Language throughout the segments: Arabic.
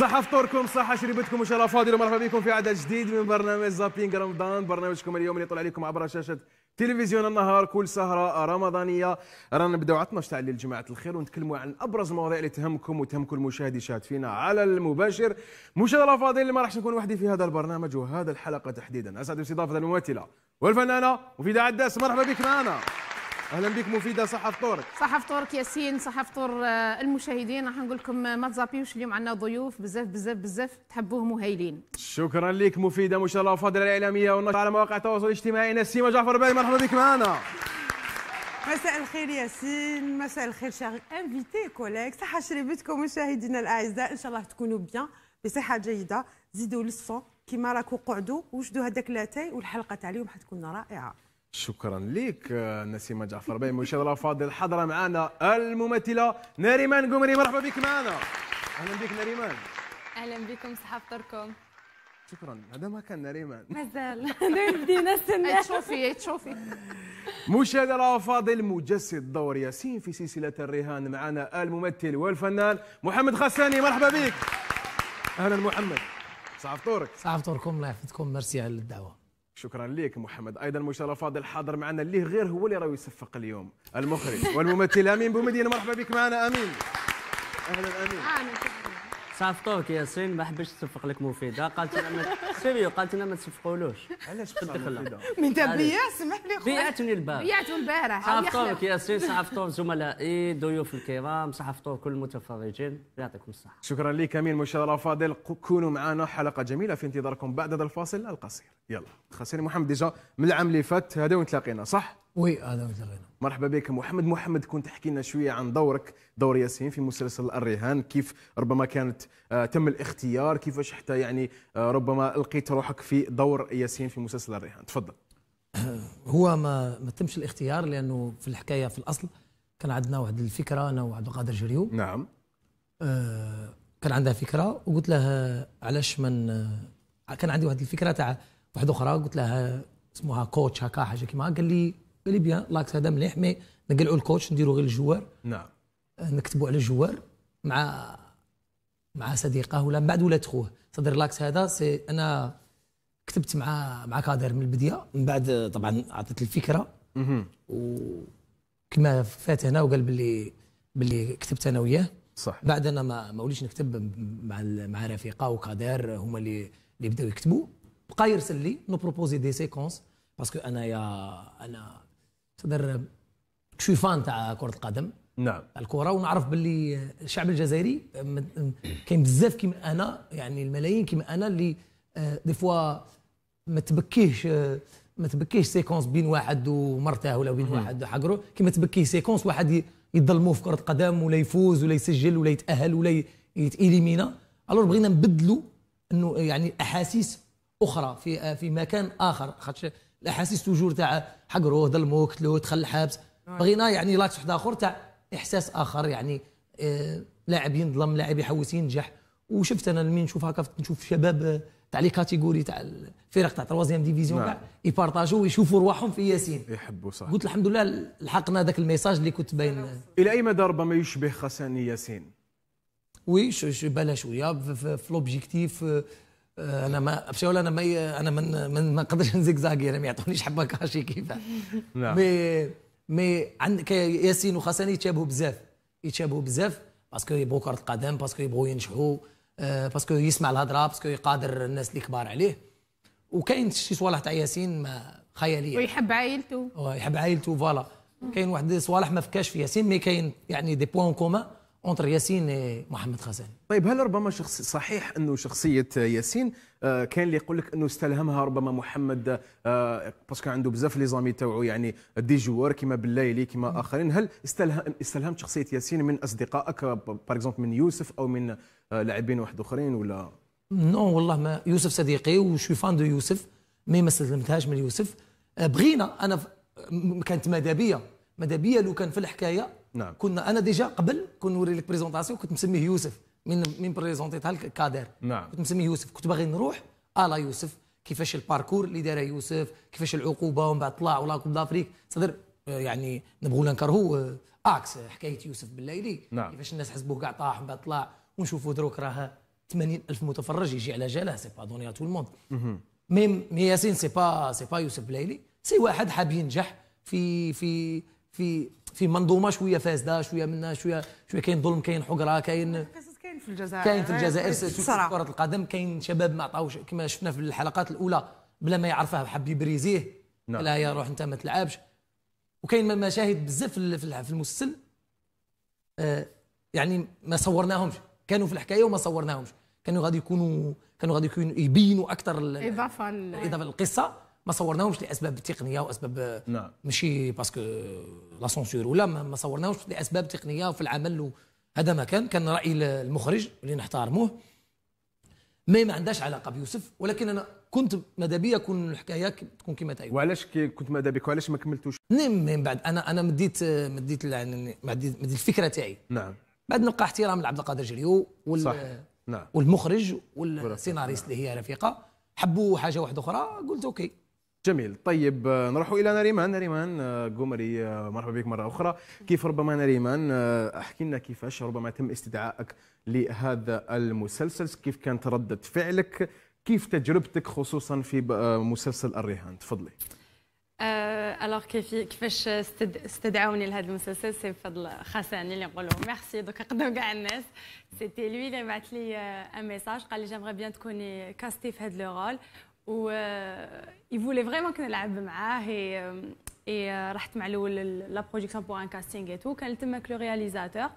صحة فطوركم صحة شريبتكم وان فاضل ومرحبا بكم في عدد جديد من برنامج زابينغ رمضان برنامجكم اليوم اللي يطلع عليكم عبر شاشة تلفزيون النهار كل سهرة رمضانية رانا نبداو 12 تاع الليل جماعة الخير ونتكلموا عن ابرز المواضيع اللي تهمكم وتهم كل مشاهدي يشاهد فينا على المباشر مشاهد فاضل اللي ما راحش نكون وحدي في هذا البرنامج وهذا الحلقة تحديدا اسعد باستضافة الممثلة والفنانة وفيدا عداس مرحبا بك معنا اهلا بك مفيده صحه فطورك صحه فطورك ياسين صحه آه، فطور المشاهدين راح نقول لكم آه، ما تزابيوش اليوم عندنا ضيوف بزاف بزاف بزاف تحبوهم وهايلين شكرا لك مفيده الله وفضل الاعلاميه والنشر على مواقع التواصل الاجتماعي نسيمه جعفر باي مرحبا بك معنا مساء الخير ياسين مساء الخير شاغل انفيتي كوليك صحه شريبتكم مشاهدينا الاعزاء ان شاء الله تكونوا بيان بصحه جيده زيدوا للصون كيما راكو قعدوا وجدوا هذاك لاتاي والحلقه تاع اليوم حتكون رائعه شكرا لك نسيمة جعفر باي مشير فاضل حضرة معنا الممثلة ناريمان قمري مرحبا بك معنا أهلا بك ناريمان أهلا بكم صحاب فطوركم شكرا هذا ما كان ناريمان مازال بدينا نستنى تشوفي تشوفي مشاهدة فاضل مجسد دور ياسين في سلسلة الرهان معنا الممثل والفنان محمد خساني مرحبا بك أهلا محمد صحاب فطورك صحاب فطوركم الله يحفظكم ميرسي على الدعوة شكرا لك محمد ايضا مشرف فاضل حاضر معنا اللي غير هو اللي راه يصفق اليوم المخرج والممثل امين بومدين مرحبا بك معنا امين اهلا امين صافتوك ياسين ما حبش تصفق لك مفيده قالت لنا سيريو قالت لنا ما تصفقولوش علاش تدخل من تبليا سمح لي خويا بيعتني البارح بيعتو البارح صافتوك ياسين صافطوه زملائي ضيوف الكرام صافطوه كل المتفرجين يعطيكم الصحه شكرا لك امين مشاهدينا الافاضل كونوا معنا حلقه جميله في انتظاركم بعد هذا الفاصل القصير يلا خسير محمد ديجا من العام اللي فات هذا وين تلاقينا صح وي هذا وسهلا مرحبا بك محمد محمد كنت تحكي لنا شويه عن دورك دور ياسين في مسلسل الرهان كيف ربما كانت آه، تم الاختيار كيفاش حتى يعني آه، ربما لقيت روحك في دور ياسين في مسلسل الرهان تفضل هو ما ما تمش الاختيار لانه في الحكايه في الاصل كان عندنا واحد الفكره انا وعبد القادر جريو نعم آه كان عندها فكره وقلت لها علاش من آه، كان عندي واحد الفكره تاع واحده اخرى قلت لها اسمها كوتش هكا حاجه كيما قال لي بالي بيان لاكس هذا مليح مي نقلعوا الكوتش نديروا غير الجوار نعم آه، نكتبوا على الجوار مع مع صديقه ولا من بعد ولا خوه صدر لاكس هذا سي انا كتبت مع مع كادر من البدايه من بعد آه، طبعا عطيت الفكره وكما فات هنا وقال باللي باللي كتبت انا وياه صح بعد انا ما ما وليش نكتب مع مع رفيقه وكادر هما اللي اللي بداو يكتبوا بقى يرسل لي نو بروبوزي دي سيكونس باسكو انايا انا تدرب فان تاع كره القدم نعم الكره ونعرف باللي الشعب الجزائري كاين بزاف كيما انا يعني الملايين كيما انا اللي دي آه، فوا ما تبكيش آه، ما تبكيش سيكونس بين واحد ومرته ولا بين واحد وحقره كيما تبكيه سيكونس واحد يظلموه في كره القدم ولا يفوز ولا يسجل ولا يتاهل ولا يتاليمينا الور بغينا نبدلوا انه يعني احاسيس اخرى في آه، في مكان اخر خاطش الاحاسيس توجور تاع حقروه ظلموه قتلوه دخل الحبس نعم. بغينا يعني لاكس واحد اخر تاع احساس اخر يعني آه، لاعب ينظلم لاعب يحوس ينجح وشفت انا من نشوف هكا نشوف شباب آه، تاع لي كاتيجوري تاع الفرق تاع تروازيام ديفيزيون نعم. كاع يبارطاجوا ويشوفوا رواحهم في ياسين يحبوا صح قلت الحمد لله لحقنا ذاك الميساج اللي كنت باين الى اي مدى ربما يشبه خساني ياسين وي بالها شويه في لوبجيكتيف آه، انا ما بشي ولا انا ما انا من من ما نقدرش نزيكزاك انا ما يعطونيش حبه كاشي كيفاه نعم. مي مي عندك ياسين وخاصه يتشابهوا بزاف يتشابهوا بزاف باسكو يبغوا كره القدم باسكو يبغوا ينجحوا آه، باسكو يسمع الهضره باسكو يقادر الناس اللي كبار عليه وكاين شي صوالح تاع ياسين ما خياليه ويحب عائلته ويحب عائلته فوالا كاين واحد الصوالح ما فكاش في ياسين مي كاين يعني دي بوان كومان اونتر ياسين محمد خزان طيب هل ربما شخص صحيح انه شخصيه ياسين آه، كان اللي يقول لك انه استلهمها ربما محمد آه، باسكو عنده بزاف لي زامي تاعو يعني دي جوار كيما بالليلي كيما اخرين هل استلهمت شخصيه ياسين من اصدقائك آه، باغ اكزومبل من يوسف او من لاعبين واحد اخرين ولا نو والله ما يوسف صديقي وشوي فان دو يوسف مي ما استلمتهاش من يوسف بغينا انا كانت ماذا بيا ماذا بيا لو كان في الحكايه نعم كنا انا ديجا قبل كون نوري لك بريزونطاسيون كنت مسميه يوسف من من بريزونطيتها لك كادر نعم كنت مسميه يوسف كنت باغي نروح الا يوسف كيفاش الباركور اللي دار يوسف كيفاش العقوبه ومن بعد طلع ولا كوب دافريك صدر يعني نبغوا نكرهو نكرهوا آه، اكس حكايه يوسف بالليلي نعم. كيفاش الناس حسبوه كاع طاح من بعد طلع ونشوفوا دروك راه 80 الف متفرج يجي على جاله سي با دوني تو الموند ميم مي ياسين سي با سي با يوسف بالليلي سي واحد حاب ينجح في في في في منظومه شويه فاسده شويه منها شويه شويه كاين ظلم كاين حقره كاين كاين في الجزائر كاين في الجزائر كره القدم كاين شباب ما عطاوش كما شفنا في الحلقات الاولى بلا ما يعرفه حب يبريزيه نعم. لا يا روح انت ما تلعبش وكاين مشاهد بزاف في المسلسل آه يعني ما صورناهمش كانوا في الحكايه وما صورناهمش كانوا غادي يكونوا كانوا غادي يكونوا يبينوا اكثر اضافه اضافه القصه ما صورناهمش لاسباب تقنيه واسباب نعم. ماشي باسكو لا سونسور ولا ما صورناهمش لاسباب تقنيه وفي العمل هذا ما كان كان راي المخرج اللي نحترموه ما ما عندهاش علاقه بيوسف ولكن انا كنت ماذا بيا كون الحكايه تكون كما تايب وعلاش كنت ماذا بك وعلاش ما كملتوش نعم، نعم، من بعد انا انا مديت مديت يعني مديت الفكره تاعي نعم بعد نلقى احترام لعبد القادر جريو وال صح. نعم. والمخرج والسيناريست نعم. اللي هي رفيقه حبوا حاجه واحده اخرى قلت اوكي جميل طيب آه، نروح الى نريمان نريمان آه، قمري آه، مرحبا بك مره اخرى كيف ربما نريمان احكي لنا كيفاش ربما تم استدعائك لهذا المسلسل كيف كانت رده فعلك كيف تجربتك خصوصا في مسلسل الرهان تفضلي الوغ كيف كيفاش استدعوني لهذا المسلسل سي بفضل خساني اللي نقولوا ميرسي دوك قدام كاع الناس سيتي لوي اللي بعث لي ان ميساج قال لي جامغي بيان تكوني كاستي في هذا لو رول و يفولي فريمون كنلعب معاه اي اي رحت مع الاول لا برودكسيون بور ان كاستينغ اي تو كان تماك لو رياليزاتور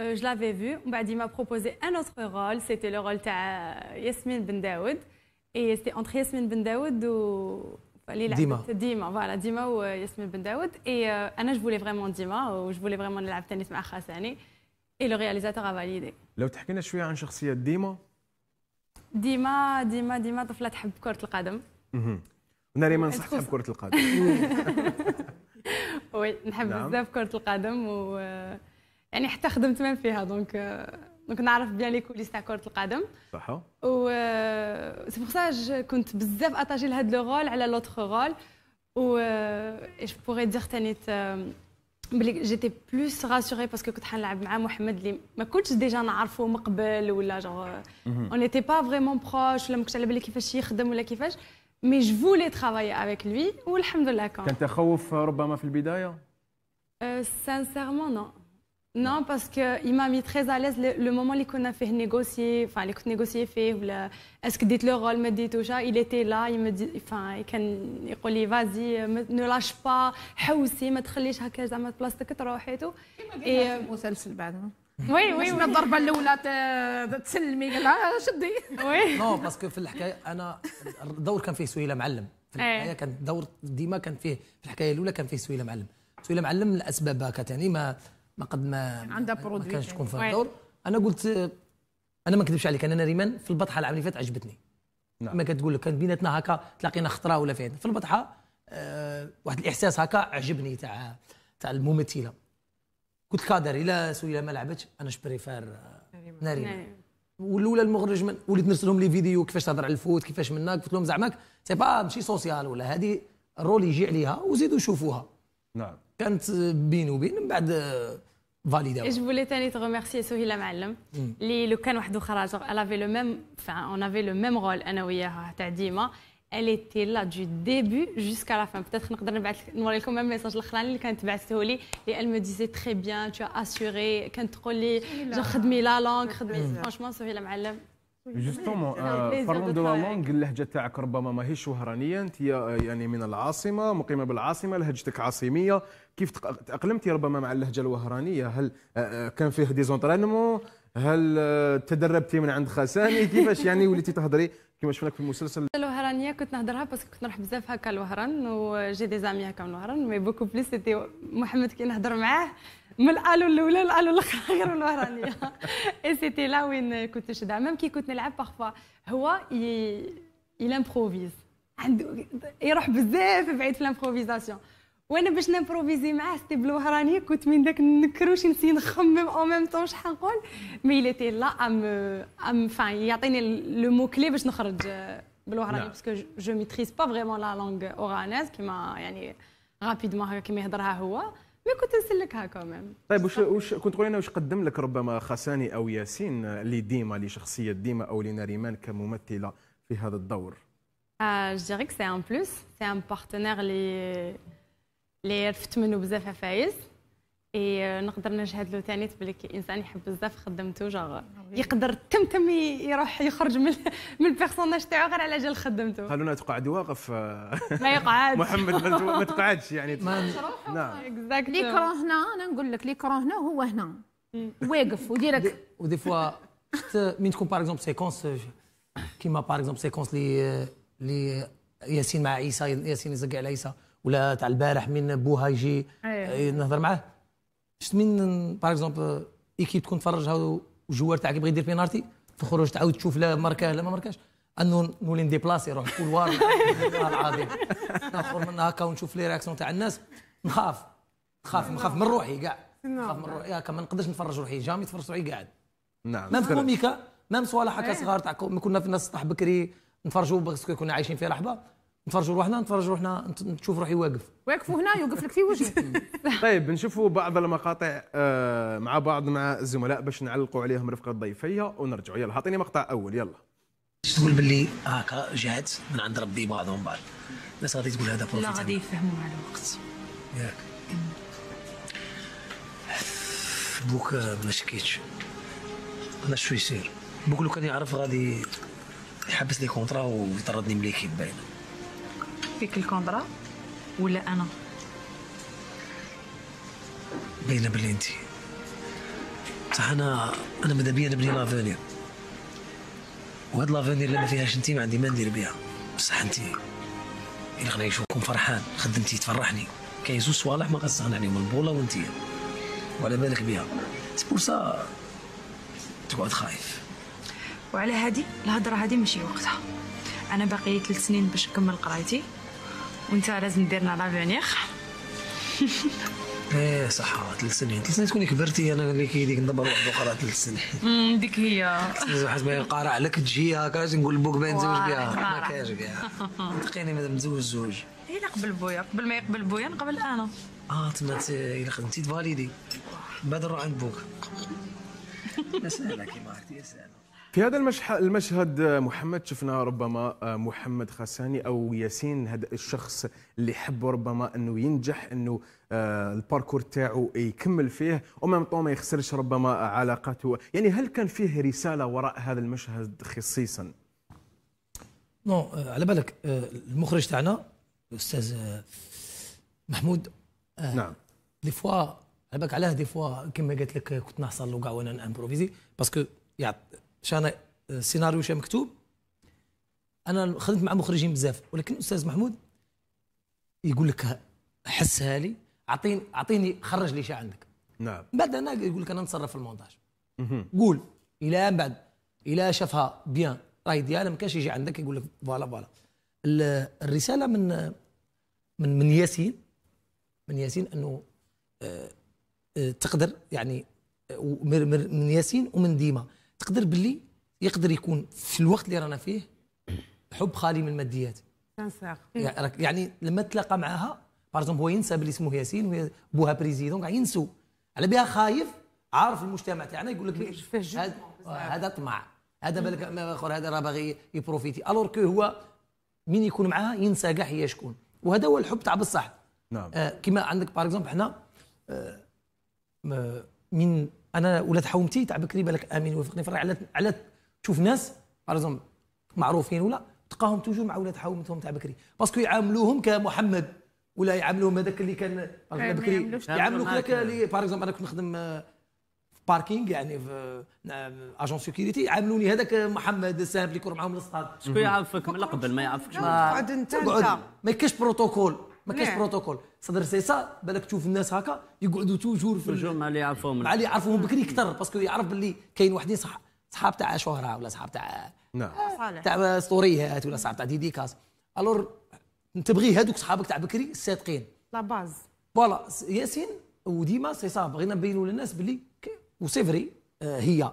جو l'avais vu ومن بعد m'a بروبوزي ان autre رول سيتي euh, euh, euh, لو رول تاع ياسمين بن داوود et سيتي entre ياسمين بن داوود و ديما ديما فوالا ديما وياسمين بن داوود اي انا جو فولي فريمون ديما وجو فولي فريمون نلعب تنس مع خاساني اي لو رياليزاتور ا فاليدي لو تحكي لنا شويه عن شخصيه ديما ديما ديما ديما طفله تحب كره القدم نريمان نصح تحب كره القدم وي نحب نعم. بزاف كره القدم و يعني حتى خدمت من فيها دونك دونك نعرف بيان لي كوليس تاع كره القدم صح و سي بور سا كنت بزاف اتاجي لهاد لو رول على لوتر رول و جو بوغي دير تانيت بلي جيتي بلوس راسوري باسكو كنت حنلعب مع محمد اللي ما كنتش ديجا نعرفو من قبل ولا جونغ اون ايتي با فريمون بروش ولا ما كنتش على بالي كيفاش يخدم ولا كيفاش مي جو فولي ترافاي افيك لوي والحمد لله كان كان تخوف ربما في البدايه سانسيرمون euh, نو Non, parce qu'il m'a mis très à l'aise le, le moment qu'on a fait négocier, enfin, les négocier fait, ou est-ce que dites le rôle, me dites déjà, il était là, il me dit, enfin, il euh, me dit, vas-y, ne lâche pas, حوسي, ما تخليش هكا زعما بلاصتك تروحي تو. كيما المسلسل بعد. وي وي من الضربه الاولى تسلمي لا شدي وي نو باسكو في الحكايه انا الدور كان فيه سهيله معلم في إيه. الحكايه كان دور ديما كان فيه في الحكايه الاولى كان فيه سهيله معلم سهيله معلم لاسباب هكا يعني ما ما قد ما عندها برودوي ما كانش تكون في الدور انا قلت انا ما نكذبش عليك انا ريمان في البطحه العام اللي فات عجبتني نعم. ما كتقول لك كان بيناتنا هكا تلاقينا خطره ولا فين في البطحه أه واحد الاحساس هكا عجبني تاع تاع الممثله قلت كادر الى سويلة ما لعبتش انا شبريفار آه، ناريمان والاولى المخرج من وليت نرسل لهم لي فيديو كيفاش تهضر على الفوت كيفاش منا قلت لهم زعماك سي با ماشي سوسيال ولا هذه الرول يجي عليها وزيدوا شوفوها نعم كانت بين وبين من بعد آه، فاليدا je voulais تاني تغمرسي سهيله معلم اللي لو كان واحد اخر جو avait le même enfin اون افي لو ميم رول انا وياها تاع ديما elle était là du début jusqu'à la fin peut-être نقدر نبعث نوري لكم ميساج الاخراني اللي كانت بعثته لي اللي elle me disait très bien tu as assuré كانت تقول لي جو خدمي لا لونغ خدمي فرانشمون سهيله معلم جوستومون فرون دو لونغ اللهجه تاعك ربما ماهيش وهرانيه انت يعني من العاصمه مقيمه بالعاصمه لهجتك عاصميه كيف تاقلمتي ربما مع اللهجه الوهرانيه هل آه، آه، كان فيه ديزونترينمون هل آه، تدربتي من عند خساني كيفاش يعني وليتي تهضري كما شفناك في المسلسل الوهرانيه كنت نهضرها باسكو كنت نروح بزاف هكا الوهران وجي دي زامي هكا من الوهران مي بوكو بليس سيتي محمد كي نهضر معاه من الالو الاولى للالو الاخر والاورانيه اي سيتي لا وين كنت نشدها ميم كي كنت نلعب باغفوا هو اي improvise عنده يروح بزاف بعيد في الامبروفيزاسيون وانا باش نمبروفيزي معاه سيتي بالوهرانية كنت من داك نكروش نسي نخمم او ميم طون شحال نقول مي تي لا ام ام فان يعطيني لو مو كلي باش نخرج بالوهرانية باسكو جو ميتريز با فريمون لا لونغ اورانيز كيما يعني رابيدمون هكا كيما يهضرها هو مي كنت نسلك هاكا مام طيب وش, وش كنت تقول لنا واش قدم لك ربما خساني او ياسين لديما لشخصيه ديما او لينا كممثله في هذا الدور؟ آه جيريك سي ان بلوس سي ان بارتنير لي لي عرفت منه بزاف عفايس اي نقدر نجهد له ثاني بلي انسان يحب بزاف خدمته آه، جا يقدر تم تم يروح يخرج من من البيرسوناج تاعو غير على جال خدمته خلونا تقعد واقف آه، ما يقعدش محمد ما تقعدش يعني ما نعم ليكرون هنا انا نقول لك ليكرون هنا هو هنا واقف وديرك ودي فوا من تكون باغ اكزومبل سيكونس كيما باغ اكزومبل سيكونس اللي اللي ياسين مع عيسى ياسين يزق على عيسى ولا تاع البارح من بوها يجي أيوه. نهضر معاه شفت من باغ اكزومبل ايكيب تكون تفرجها والجوار تاعك يبغي يدير بينالتي تخرج تعاود تشوف لا ماركاه لا ما ماركاش انه نولي نديبلاسي نروح الكولوار العظيم نخرج من هكا ونشوف لي رياكسيون تاع الناس نخاف نخاف نخاف من روحي كاع نعم. نخاف من روحي هكا ما نقدرش نتفرج روحي جامي تفرج روحي قاعد نعم ميم في كوميكا ميم صوالح هكا صغار تاع كنا في الناس صح بكري نفرجوا باسكو كنا عايشين في رحبه نتفرجوا روحنا نتفرجوا روحنا نشوف روحي واقف واقف هنا يوقف لك في وجهك طيب نشوفوا بعض المقاطع آه، مع بعض مع الزملاء باش نعلقوا عليهم رفقه ضيفيه ونرجعوا يلا اعطيني مقطع اول يلا تقول باللي هكا جات من عند ربي بعضهم بعض الناس غادي تقول هذا بروفيت لا غادي يفهموا مع الوقت ياك بوك ما آه، شكيتش انا شو يصير بوك لو كان يعرف غادي يحبس لي كونترا ويطردني من ليكيب باينه فيك الكوندرا ولا انا باينه بلي انت بصح انا انا ماذا بيا نبني لافونير وهاد لافونير اللي ما فيهاش انت ما عندي ما ندير بها بصح انت اللي خلاني نشوفكم فرحان خدمتي تفرحني كاين زوج صوالح ما غنستغنى عليهم البوله وانت وعلى بالك بها سي بور سا تقعد خايف وعلى هادي الهضره هادي ماشي وقتها انا باقي لي ثلاث سنين باش نكمل قرايتي وانت لازم ديرنا لافونيغ ايه صح ثلاث سنين ثلاث سنين تكوني كبرتي انا اللي كي ديك ندبر واحد اخرى ثلاث سنين ديك هي واحد ما يقارع لك تجي هكا نقول لبوك باين نتزوج بها ما كاينش كاع تقيني مادام متزوج زوج الا قبل بويا قبل ما يقبل بويا نقبل انا اه تما الا خدمتي تفاليدي بعد نروح عند بوك يا سهله كيما عرفتي يا سهله في هذا المشهد محمد شفنا ربما آه، محمد خساني او ياسين هذا الشخص اللي يحب ربما انه ينجح انه آه، الباركور تاعه يكمل فيه ومام طو ما يخسرش ربما علاقاته يعني هل كان فيه رساله وراء هذا المشهد خصيصا نو آه، على بالك المخرج تاعنا الاستاذ محمود نعم دي فوا على بالك علاه دي فوا كما قلت لك كنت نحصل له كاع وانا امبروفيزي باسكو يعط شان السيناريو آه، شا مكتوب انا خدمت مع مخرجين بزاف ولكن استاذ محمود يقول لك حسها لي اعطيني اعطيني خرج لي شي عندك نعم بعد انا يقول لك انا نتصرف في المونتاج قول الى بعد الى شافها بيان راهي ديالها ما كانش يجي عندك يقول لك فوالا فوالا الرساله من من من ياسين من ياسين انه آه، آه، تقدر يعني من ياسين ومن ديما تقدر باللي يقدر يكون في الوقت اللي رانا فيه حب خالي من الماديات يعني لما تلاقى معاها بارزوم هو ينسى بلي اسمه ياسين بوها بريزيدون كاع ينسوا على بها خايف عارف المجتمع تاعنا يعني يقول لك آه، هذا طمع هذا بالك اخر هذا راه باغي يبروفيتي الور كو هو مين يكون معاها ينسى كاع هي شكون وهذا هو الحب تاع بصح نعم آه كما عندك باغ اكزومبل حنا آه من انا ولاد حومتي تاع بكري بالك امين وفقني في على على تشوف ناس بارزوم معروفين ولا تلقاهم توجور مع ولاد حومتهم تاع بكري باسكو يعاملوهم كمحمد ولا يعاملوهم هذاك اللي كان بكري يعاملوك هذاك اللي باريكزومبل انا كنت نخدم آه، في باركينغ يعني في اجون آه، سيكيورتي آه، يعاملوني هذاك محمد الساهم اللي كور معاهم للصطاد شكون يعرفك من قبل ما يعرفكش تقعد انت ما يكاش بروتوكول ما كاينش نعم. بروتوكول صدر سيسا بالك تشوف الناس هكا يقعدوا توجور في الجمعه اللي يعرفوهم مع اللي يعرفوهم بكري كثر باسكو يعرف باللي كاين واحدين صح صحاب تاع شهره ولا صحاب تاع نعم تاع ستوريات ولا صحاب تاع ديديكاس الور تبغي هذوك صحابك تاع بكري الصادقين لا باز فوالا ياسين وديما سي سا بغينا نبينوا للناس باللي وسيفري آه، هي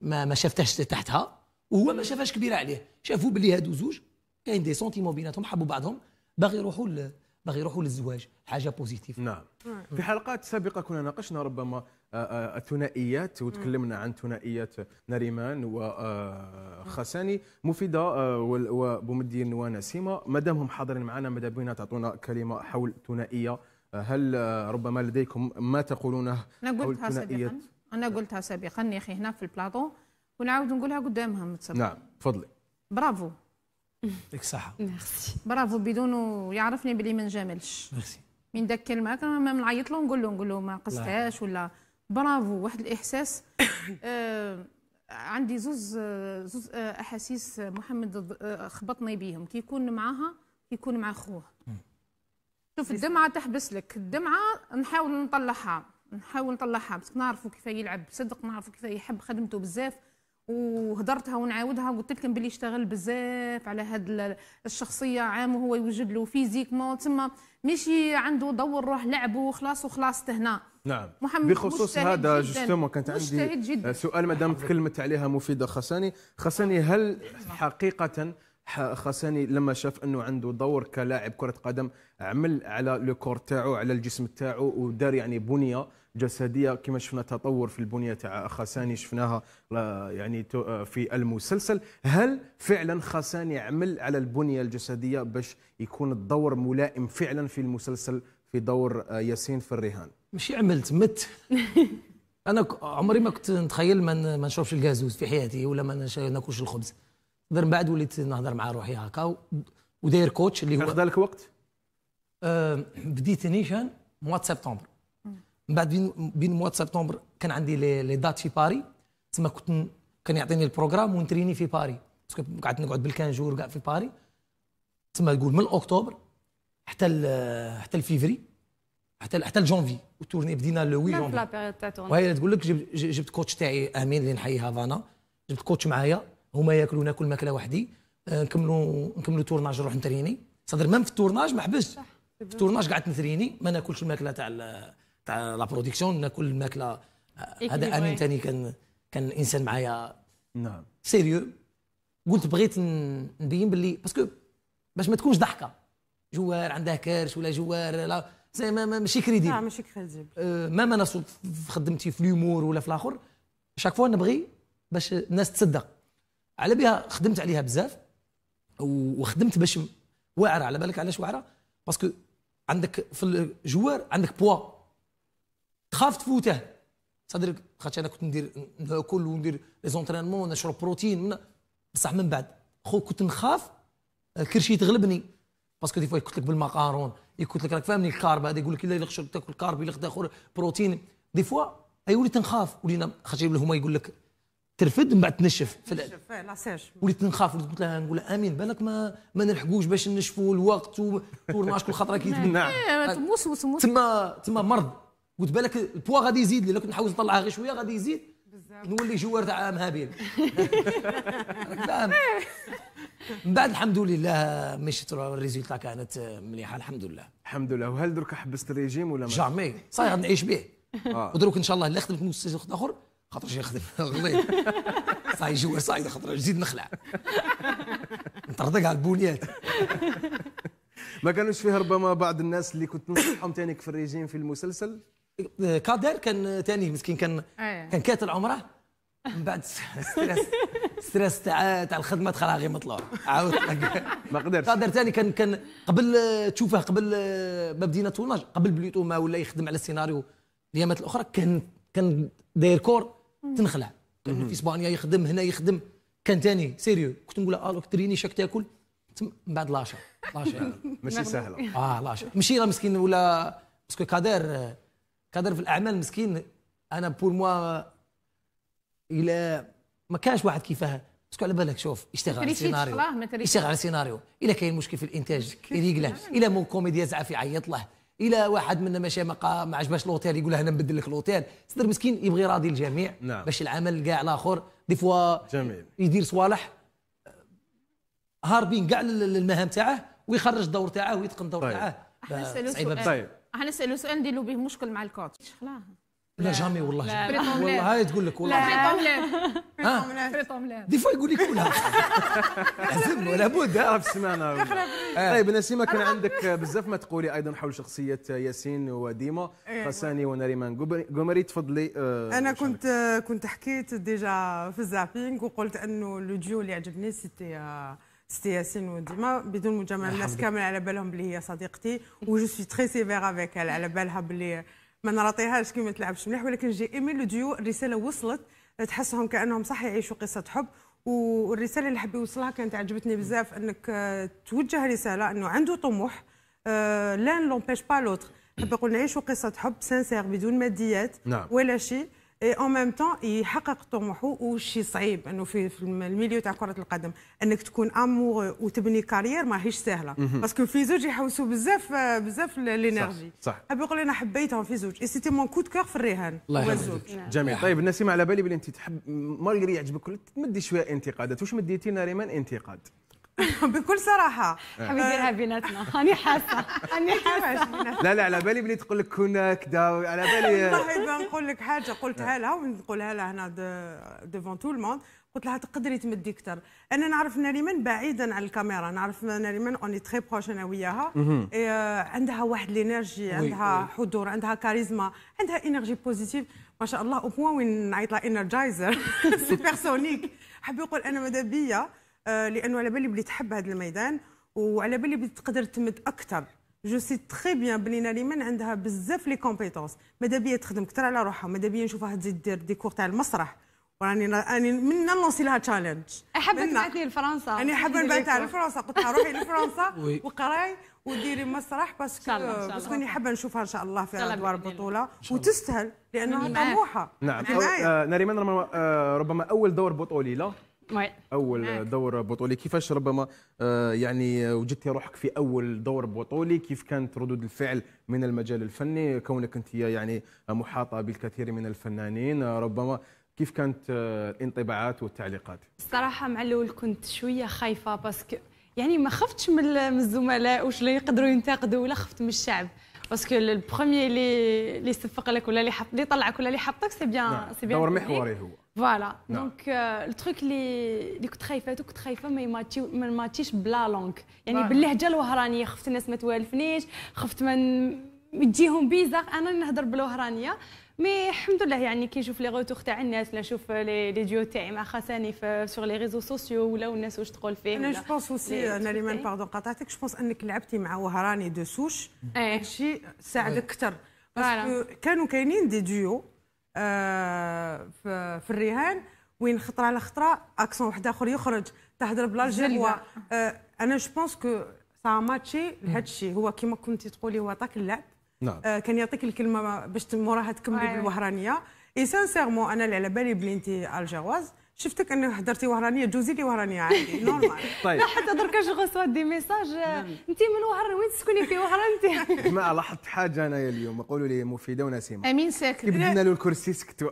ما ما شافتهاش تحتها وهو ما شافهاش كبيره عليه شافوا باللي هادو زوج كاين دي سونتيمون بيناتهم حبوا بعضهم باغي يروحوا باغي يروحوا للزواج حاجه بوزيتيف نعم. نعم في حلقات سابقه كنا ناقشنا ربما آه، آه، الثنائيات وتكلمنا عن ثنائيات نريمان وخساني آه، مفيده وبومدين ونسيمه مادامهم حاضرين معنا ماذا بينا تعطونا كلمه حول ثنائيه هل ربما لديكم ما تقولونه انا قلتها سابقا انا قلتها سابقا يا اخي هنا في البلاطو ونعاود نقولها قدامهم نعم تفضلي برافو يعطيك الصحة ميرسي برافو بدونه يعرفني بلي ما نجاملش ميرسي من داك كلمة ما نعيط له نقول له نقول له ما قصتهاش ولا برافو واحد الاحساس آه عندي زوز زوز آه، احاسيس محمد آه، خبطني بهم كي يكون معاها يكون مع خوه شوف الدمعه تحبس لك الدمعه نحاول نطلعها نحاول نطلعها بس نعرفوا كيف يلعب صدق نعرفوا كيف يحب خدمته بزاف وهدرتها ونعاودها قلت لكم بلي اشتغل بزاف على هاد الشخصيه عام وهو يوجد له فيزيكمون تما ماشي عنده دور روح لعبه وخلاص وخلاص تهنا نعم محمد بخصوص هذا جوستومون كانت عندي جداً. آه، سؤال مادام تكلمت عليها مفيده خساني خساني هل حقيقه خساني لما شاف انه عنده دور كلاعب كره قدم عمل على لو كور تاعو على الجسم تاعو ودار يعني بنيه جسديه كما شفنا تطور في البنيه تاع خساني شفناها يعني آه، في المسلسل هل فعلا خساني عمل على البنيه الجسديه باش يكون الدور ملائم فعلا في المسلسل في دور آه، ياسين في الرهان ماشي عملت مت انا عمري ما كنت نتخيل ما نشربش الكازوز في حياتي ولا ما ناكلش الخبز غير من بعد وليت نهضر مع روحي هكا وداير كوتش اللي هو خذا لك وقت آه بديت نيشان موا سبتمبر من بعد بين بين مواد سبتمبر كان عندي لي دات في باري تما كنت كان يعطيني البروغرام ونتريني في باري باسكو قعدت نقعد بالكان جور كاع في باري تما تقول من اكتوبر حتى حتى الفيفري حتى حتى الجونفي وتورني بدينا لو وي جونفي وهي تقول لك جبت جبت كوتش تاعي امين اللي نحيي هافانا جبت كوتش معايا هما ياكلوا ناكل ماكله وحدي نكملوا نكملوا تورناج نروح نتريني صدر ميم في التورناج ما حبسش في التورناج قعدت نتريني ما ناكلش الماكله تاع تاع لا برودكسيون ناكل الماكله آه، هذا انا ثاني كان كان انسان معايا نعم سيريو قلت بغيت نبين باللي باسكو باش ما تكونش ضحكه جوار عندها كرش ولا جوار لا ما ماشي كريديبل لا نعم، ماشي كريديبل آه، ما ما انا في خدمتي في اليومور ولا في الاخر شاك فوا نبغي باش الناس تصدق على بها خدمت عليها بزاف وخدمت باش واعره على بالك علاش واعره باسكو عندك في الجوار عندك بوا تخاف تفوته صدرك خاطر انا كنت ندير ناكل وندير لي زونترينمون ونشرب بروتين من بصح من بعد خو كنت نخاف كرشي تغلبني باسكو دي فوا قلت لك بالمقارون قلت لك راك فاهمني الكارب هذا يقول لك لا يخشر تاكل كارب يلقى اخر بروتين دي فوا اي وليت نخاف ولينا خاطر هما يقول لك ترفد من بعد تنشف في وليت نخاف وليت قلت لها نقول امين بالك ما ما نلحقوش باش نشفوا الوقت وما شكون خطره كي نعم إيه، تما تما مرض قلت بالك البوا غادي يزيد لي لو كنت نحوس نطلعها غير شويه غادي يزيد نولي جوار تاع عام هابيل من بعد الحمد لله مشيت الريزولتا كانت مليحه الحمد لله الحمد لله وهل درك حبست الريجيم ولا ما جامي صاير نعيش به آه. ودروك ان شاء الله اللي خدمت مستشفى اخر خاطر شي نخدم غليظ صاي جوار صاي خاطر نزيد نخلع نطردق على البنيات ما كانوش فيه ربما بعض الناس اللي كنت نصحهم تانيك في الريجيم في المسلسل كادر كان ثاني مسكين كان إيه. كان كاتل عمره من بعد ستريس ستريس تاع تاع الخدمه دخلها غير مطلوع عاود ما قدرش قادر ثاني كان كان قبل تشوفه قبل ما بدينا تورناج قبل بليتو ما ولا يخدم على السيناريو الايامات الاخرى كان كان داير كور تنخلع كان في اسبانيا يخدم هنا يخدم كان ثاني سيريو كنت نقول الو تريني شاك تاكل من بعد لاشا لاشا ماشي سهله اه لاشا ماشي راه مسكين ولا باسكو كادر كادر في الاعمال مسكين انا بور موا الى ما كانش واحد كيفاه باسكو على بالك شوف يشتغل على سيناريو يشتغل على سيناريو الا كاين مشكل في الانتاج يريقله الا مو كوميديا زعف يعيط له الى واحد منا ماشي ما ما عجباش لوتيل يقول له انا نبدل لك لوتيل صدر مسكين يبغي راضي الجميع نعم. باش العمل كاع الاخر دي فوا جميل يدير صوالح هاربين كاع المهام تاعه ويخرج الدور تاعه ويتقن الدور طيب. تاعه صعيبه طيب هنسال سؤال نديروا به مشكل مع الكوتش خلاص لا جامي والله جامي. والله هاي تقول لك والله لا طوملات دي فوا يقول لك كلها لازم ولا بد في السمانه طيب نسيمه كان عندك بزاف ما تقولي ايضا حول شخصيه ياسين وديما إيه. خساني ونريمان قمري تفضلي آه، انا كنت كنت حكيت ديجا في الزابينغ وقلت انه لو ديو اللي عجبني سيتي آه، سي ياسين وديما بدون مجامله الناس كامل على بالهم بلي هي صديقتي وجو سوي تري سيفير افيك على بالها بلي ما نعطيهاش كي ما تلعبش مليح ولكن جي ايمي لو ديو الرساله وصلت تحسهم كانهم صح يعيشوا قصه حب والرساله اللي حب يوصلها كانت عجبتني بزاف انك آه، توجه رساله انه عنده طموح لان لومبيش با لوتر حب يقول نعيشوا قصه حب سانسير بدون ماديات نعم. ولا شيء اون ميم طون يحقق طموحه وشي صعيب انه في, في الميليو تاع كره القدم انك تكون امور وتبني كارير ماهيش سهله باسكو في زوج يحوسوا بزاف بزاف الانرجي صح, صح. يقول انا حبيتهم في زوج سيتي مون كود كور في الرهان هو الزوج نعم. جميل نعم. طيب نسيم ما على بالي بلي انت تحب مالغري يعجبك تمدي شويه انتقادات واش مديتي لنا ريمان انتقاد بكل صراحه إيه. حابين نديرها آه. بيناتنا هاني حاسه هاني حاسه لا لا على بالي بلي تقول لك كنا كدا على بالي والله نقول لك حاجه قلتها إيه. لها ونقولها لها هنا ديفون تو الموند قلت لها تقدري تمدي اكثر انا نعرف ناريمان بعيدا عن الكاميرا نعرف ناريمان اوني تري بروش انا وياها آه، عندها واحد الانرجي عندها حضور عندها كاريزما عندها انرجي بوزيتيف ما شاء الله او بوان وين نعيط لها انرجايزر سوبرسونيك حب يقول انا ماذا بيا آه، لانه على بالي بلي تحب هذا الميدان وعلى بالي بلي تقدر تمد اكثر جو سي تري بيان بلي ناريمان عندها بزاف لي كومبيتونس ماذا بيا تخدم اكثر على روحها ماذا بيا نشوفها تزيد دير ديكور تاع المسرح وراني راني من نلونسي لها تشالنج احب تبعثني لفرنسا انا حابه نبعثها لفرنسا قلت لها روحي لفرنسا وقراي وديري مسرح باسكو باسكو راني حابه نشوفها ان شاء الله في ادوار البطوله وتستاهل لانها طموحه نعم آه، ناريمان آه، ربما اول دور بطولي لها اول دوره بطولي كيفاش ربما آه، يعني وجدتي روحك في اول دور بطولي كيف كانت ردود الفعل من المجال الفني كونك انت يعني محاطه بالكثير من الفنانين آه، ربما كيف كانت آه، الانطباعات والتعليقات الصراحه مع الاول كنت شويه خايفه باسكو يعني ما خفتش من الزملاء واش اللي يقدروا ينتقدوا ولا خفت من الشعب باسكو البروميي اللي اللي صفق لك ولا اللي حط اللي طلعك ولا اللي حطك سي بيان سي بيان دور محوري هو فوالا دونك التروك اللي اللي كنت خايفه كنت خايفه ما يماتشي ما ماتيش بلا لونك يعني باللهجه الوهرانيه خفت الناس ما توالفنيش خفت من تجيهم بيزاغ انا نهضر بالوهرانيه مي الحمد لله يعني كي نشوف لي غوتور تاع الناس ولا نشوف لي ديو تاعي مع في سوغ لي ريزو سوسيو ولا الناس واش تقول فيه انا جو بونس اوسي انا اللي من باردون قطعتك جو بونس انك لعبتي مع وهراني دو سوش هادشي ساعدك اكثر باسكو كانوا كاينين دي ديو آه، في الرهان وين خطره على خطره اكسون واحد اخر يخرج تهضر بالالجيروا آه، انا جو بونس كو سا ماتشي لهادشي هو كيما كنتي تقولي هو طاك اللعب نعم. آه كان يعطيك الكلمه باش موراها تكملي بالوهرانيه اي سانسيرمون انا اللي على بالي بلي انت الجواز شفتك انه حضرتي وهرانيه جوزي لي وهرانيه عادي نورمال طيب حتى درك جو دي ميساج نعم. انت من وهران وين تسكني في وهران انت ما لاحظت حاجه انا اليوم قولوا لي مفيده ونسيمه امين ساكت بدلنا له الكرسي سكت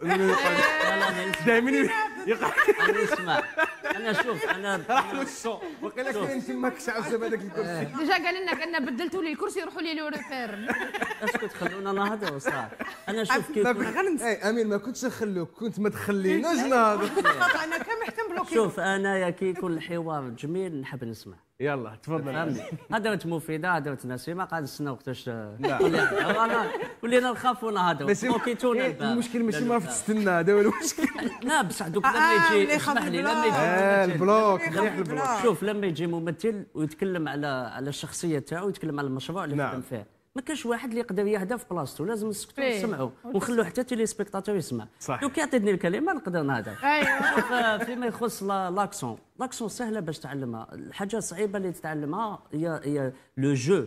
دائما انا اسمع انا شوف انا راح للسو وقال لك كاين تماك ساعه هذاك الكرسي ديجا قال لنا كان بدلتوا لي الكرسي روحوا لي لوريفير اسكت خلونا نهضروا وصراحه انا شوف كي كنت إيه، امين ما كنتش نخلوك كنت ما تخليناش إيه، نهضر انا كان محتم بلوكي شوف انا يا كي يكون الحوار جميل نحب نسمع يلا تفضل فهمني هدرت مفيده هدرت ما قاعد نستنى وقتاش انا ولينا نخاف ونهضروا بلوكيتونا إيه، المشكل ماشي ما عرفت تستنى هذا هو المشكل لا بصح دوك آه، لما يجي اسمح لي لما يجي البلوك مليح البلوك شوف لما يجي ممثل ويتكلم على على الشخصيه تاعو ويتكلم على المشروع اللي نعم. خدم فيه ما كانش واحد اللي يقدر يهدى في بلاصتو لازم نسكتوا ونسمعوا ونخلوا حتى تيلي سبيكتاتور يسمع صح لو كيعطيني الكلمه نقدر نهضر ايوه فيما يخص لاكسون لاكسون سهله باش تعلمها الحاجه الصعيبه اللي تتعلمها هي هي لو جو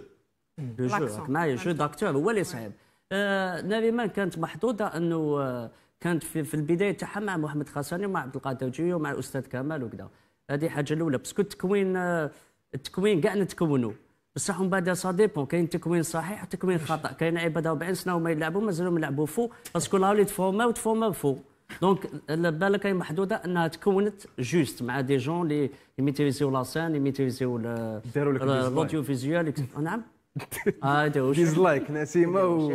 لو جو معايا جو داكتور هو اللي صعيب آه، ناريمان كانت محظوظه انه آه، كانت في, في البدايه تاعها مع محمد خاصاني ومع عبد القادر جيو ومع الاستاذ كمال وكذا هذه حاجه الاولى باسكو التكوين آه، التكوين كاع نتكونوا بصح من بعد سا ديبون كاين تكوين صحيح وتكوين خطا كاين عباد بعين سنه وما يلعبوا مازالوا يلعبوا فو باسكو لا اللي تفورما وتفورما فو دونك البالا كاين محدوده انها تكونت جوست مع دي جون اللي ميتيريزيو لا سان اللي ميتيريزيو الاوديو فيزيوال نعم هذا هو ديزلايك نسيمه و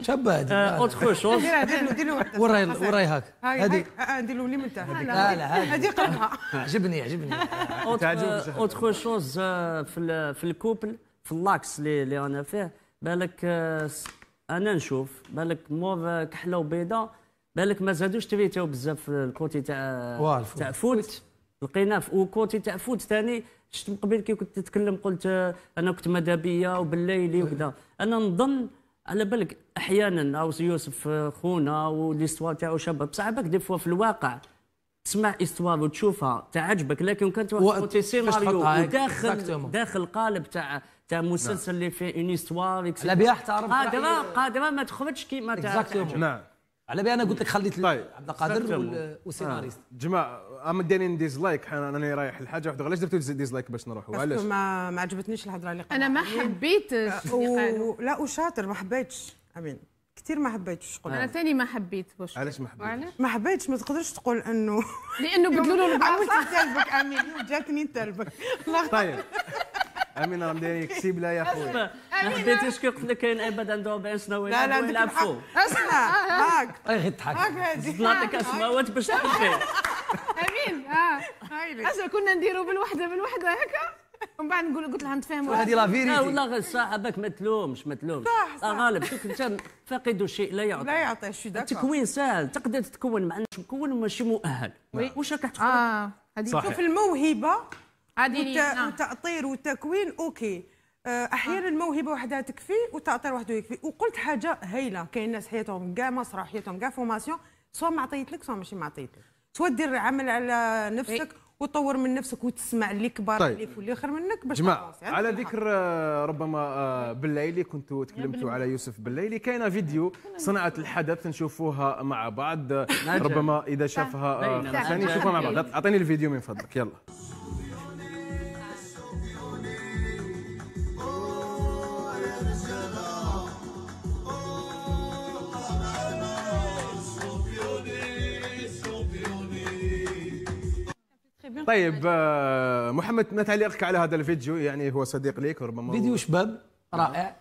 شابه هذه اوتر شوز ديروا ديروا وراي وراي هاك هذه نديروا آه، آه، لي من تحت لا هذه قربها عجبني عجبني اوتر شوز آه، في في الكوبل في اللاكس اللي انا فيه بالك انا نشوف بالك موف كحله وبيضه بالك ما زادوش تريتو بزاف الكوتي تاع تاع فوت لقيناه وكوتي تاع فوت ثاني شفت من قبل كي كنت تتكلم قلت انا كنت مدابيه وبالليلي وكذا انا نظن على بالك احيانا او يوسف خونا وليستوار تاعو شابه بصح بالك دي فوا في الواقع تسمع استوار وتشوفها تعجبك لكن كانت واحد سيناريو داخل داخل قالب تاع تاع مسلسل نعم. اللي فيه اون استوار على بها احترم قادره قادره ما تخرجش كيما تاع نعم على بها انا قلت لك خليت طيب. عبد القادر والسيناريست نعم. جماعه ام دايرين ديزلايك راني رايح لحاجه واحده ليش درتوا ديزلايك باش نروحوا علاش ما ما عجبتنيش الهضره اللي انا ما حبيتش أه، و... لا وشاطر ما حبيتش امين كثير ما حبيتش شغل انا آه. ثاني ما حبيت واش علاش ما حبيتش ما حبيتش ما تقدرش تقول انه لانه بدلوا له البلاصه عملت تلبك امين جاتني تلبك طيب امين راه كسيب كسيبله يا خويا ما حبيتيش كي قلت لك كاين ابدا دوبين شنو لا لا يلعب فوق اسمع هاك غير تضحك نعطيك اسماوات باش تحبي عايبك اصلا كنا نديروا بالوحده بالوحده هكا ومن بعد نقول قلت لها نتفاهموا طيب، هذه لا فيريتي لا والله صاحبك ما تلومش ما تلومش صح صح آه، غالب شوف انت فاقد الشيء لا يعطي لا يعطي التكوين سهل تقدر تتكون مع انك مكون ماشي مؤهل واش راك تحط اه هذه شوف الموهبه هذه نعم. وتأطير وتكوين اوكي آه، احيانا آه. الموهبه وحدها تكفي وتاطير وحده يكفي وقلت حاجه هايله كاين ناس حياتهم كاع مسرح حياتهم كاع فورماسيون سواء ما عطيتلك سواء ماشي ما عطيتلك سواء دير عمل على نفسك وطور من نفسك وتسمع اللي كبار طيب. عليك واللي اخر منك باش جماعه يعني على ذكر آه، ربما آه، بالليلي كنت تكلمتوا على يوسف بالليلي كاينه فيديو صنعت الحدث نشوفوها مع بعض ربما اذا شافها آه، ثاني نشوفها مع بعض اعطيني الفيديو من فضلك يلا طيب آه محمد ما تعليقك على هذا الفيديو يعني هو صديق ليك ربما فيديو شباب نعم. رائع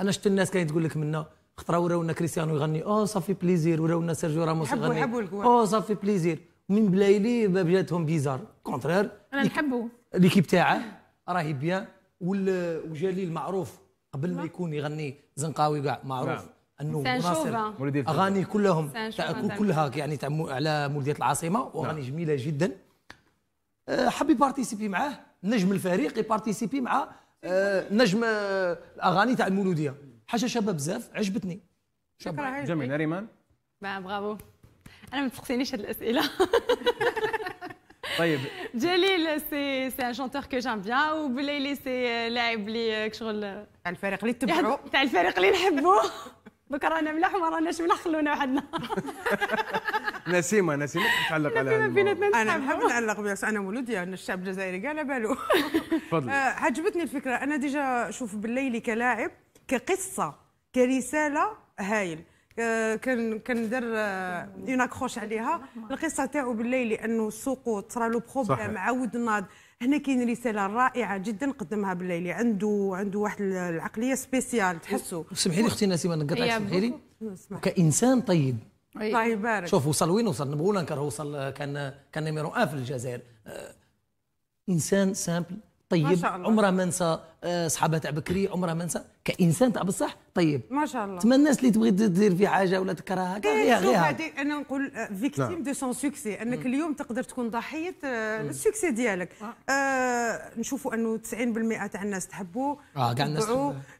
انا شفت الناس كانت تقول لك منه خطره وراونا كريستيانو يغني او صافي بليزير وراونا سيرجيو راموس يغني او صافي بليزير من بلايلي باب جاتهم بيزار كونترير انا نحبو ليكيب تاعه راهي بيان وجليل معروف قبل ما نعم. يكون يغني زنقاوي كاع معروف نعم. انه مناصر اغاني كلهم كلها يعني على مولدية العاصمه واغاني جميله جدا آه، حب يبارتيسيبي معاه نجم الفريق يبارتيسيبي مع آه، نجم الاغاني تاع المولوديه حاجه شابه بزاف عجبتني شكرا جميل ريمان برافو انا ما تسقسينيش هذه الاسئله طيب جليل سي سي ان شونتور كو جام بيان وبليلي سي لاعب لي آه، شغل تاع الفريق اللي تبعو تاع الفريق اللي نحبو بكره رانا ملاح وما راناش ملاح خلونا وحدنا نسيمه نسيمه تعلق على انا نحب نعلق بس انا مولوديه ان يعني الشعب الجزائري كاع على بالو آه، عجبتني الفكره انا ديجا شوف بالليلي كلاعب كقصه كرساله هايل آه، كان كان دار اون آه، اكروش عليها القصه تاعو بالليلي انه السقوط صرا لو بروبليم عاود ناض هنا كاين رساله رائعه جدا قدمها بالليلي عنده عنده واحد العقليه سبيسيال تحسوا سمحي لي اختي ناسي ما نقطعش سمحي لي كانسان طيب الله يبارك طيب، شوف وصل وين وصل نبغوا ننكر وصل كان كان نيميرو ان آه في الجزائر آه، انسان سامبل طيب ما شاء الله. عمرها ما نسى آه، صحابها تاع بكري عمرها ما نسى كانسان تاع بصح طيب ما شاء الله تما الناس اللي تبغي تدير في حاجه ولا تكرهها غير غير انا نقول فيكتيم دو سون سوكسي انك اليوم تقدر تكون ضحيه آه، السوكسي ديالك آه. آه نشوفوا انه 90% تاع الناس تحبوا اه كاع الناس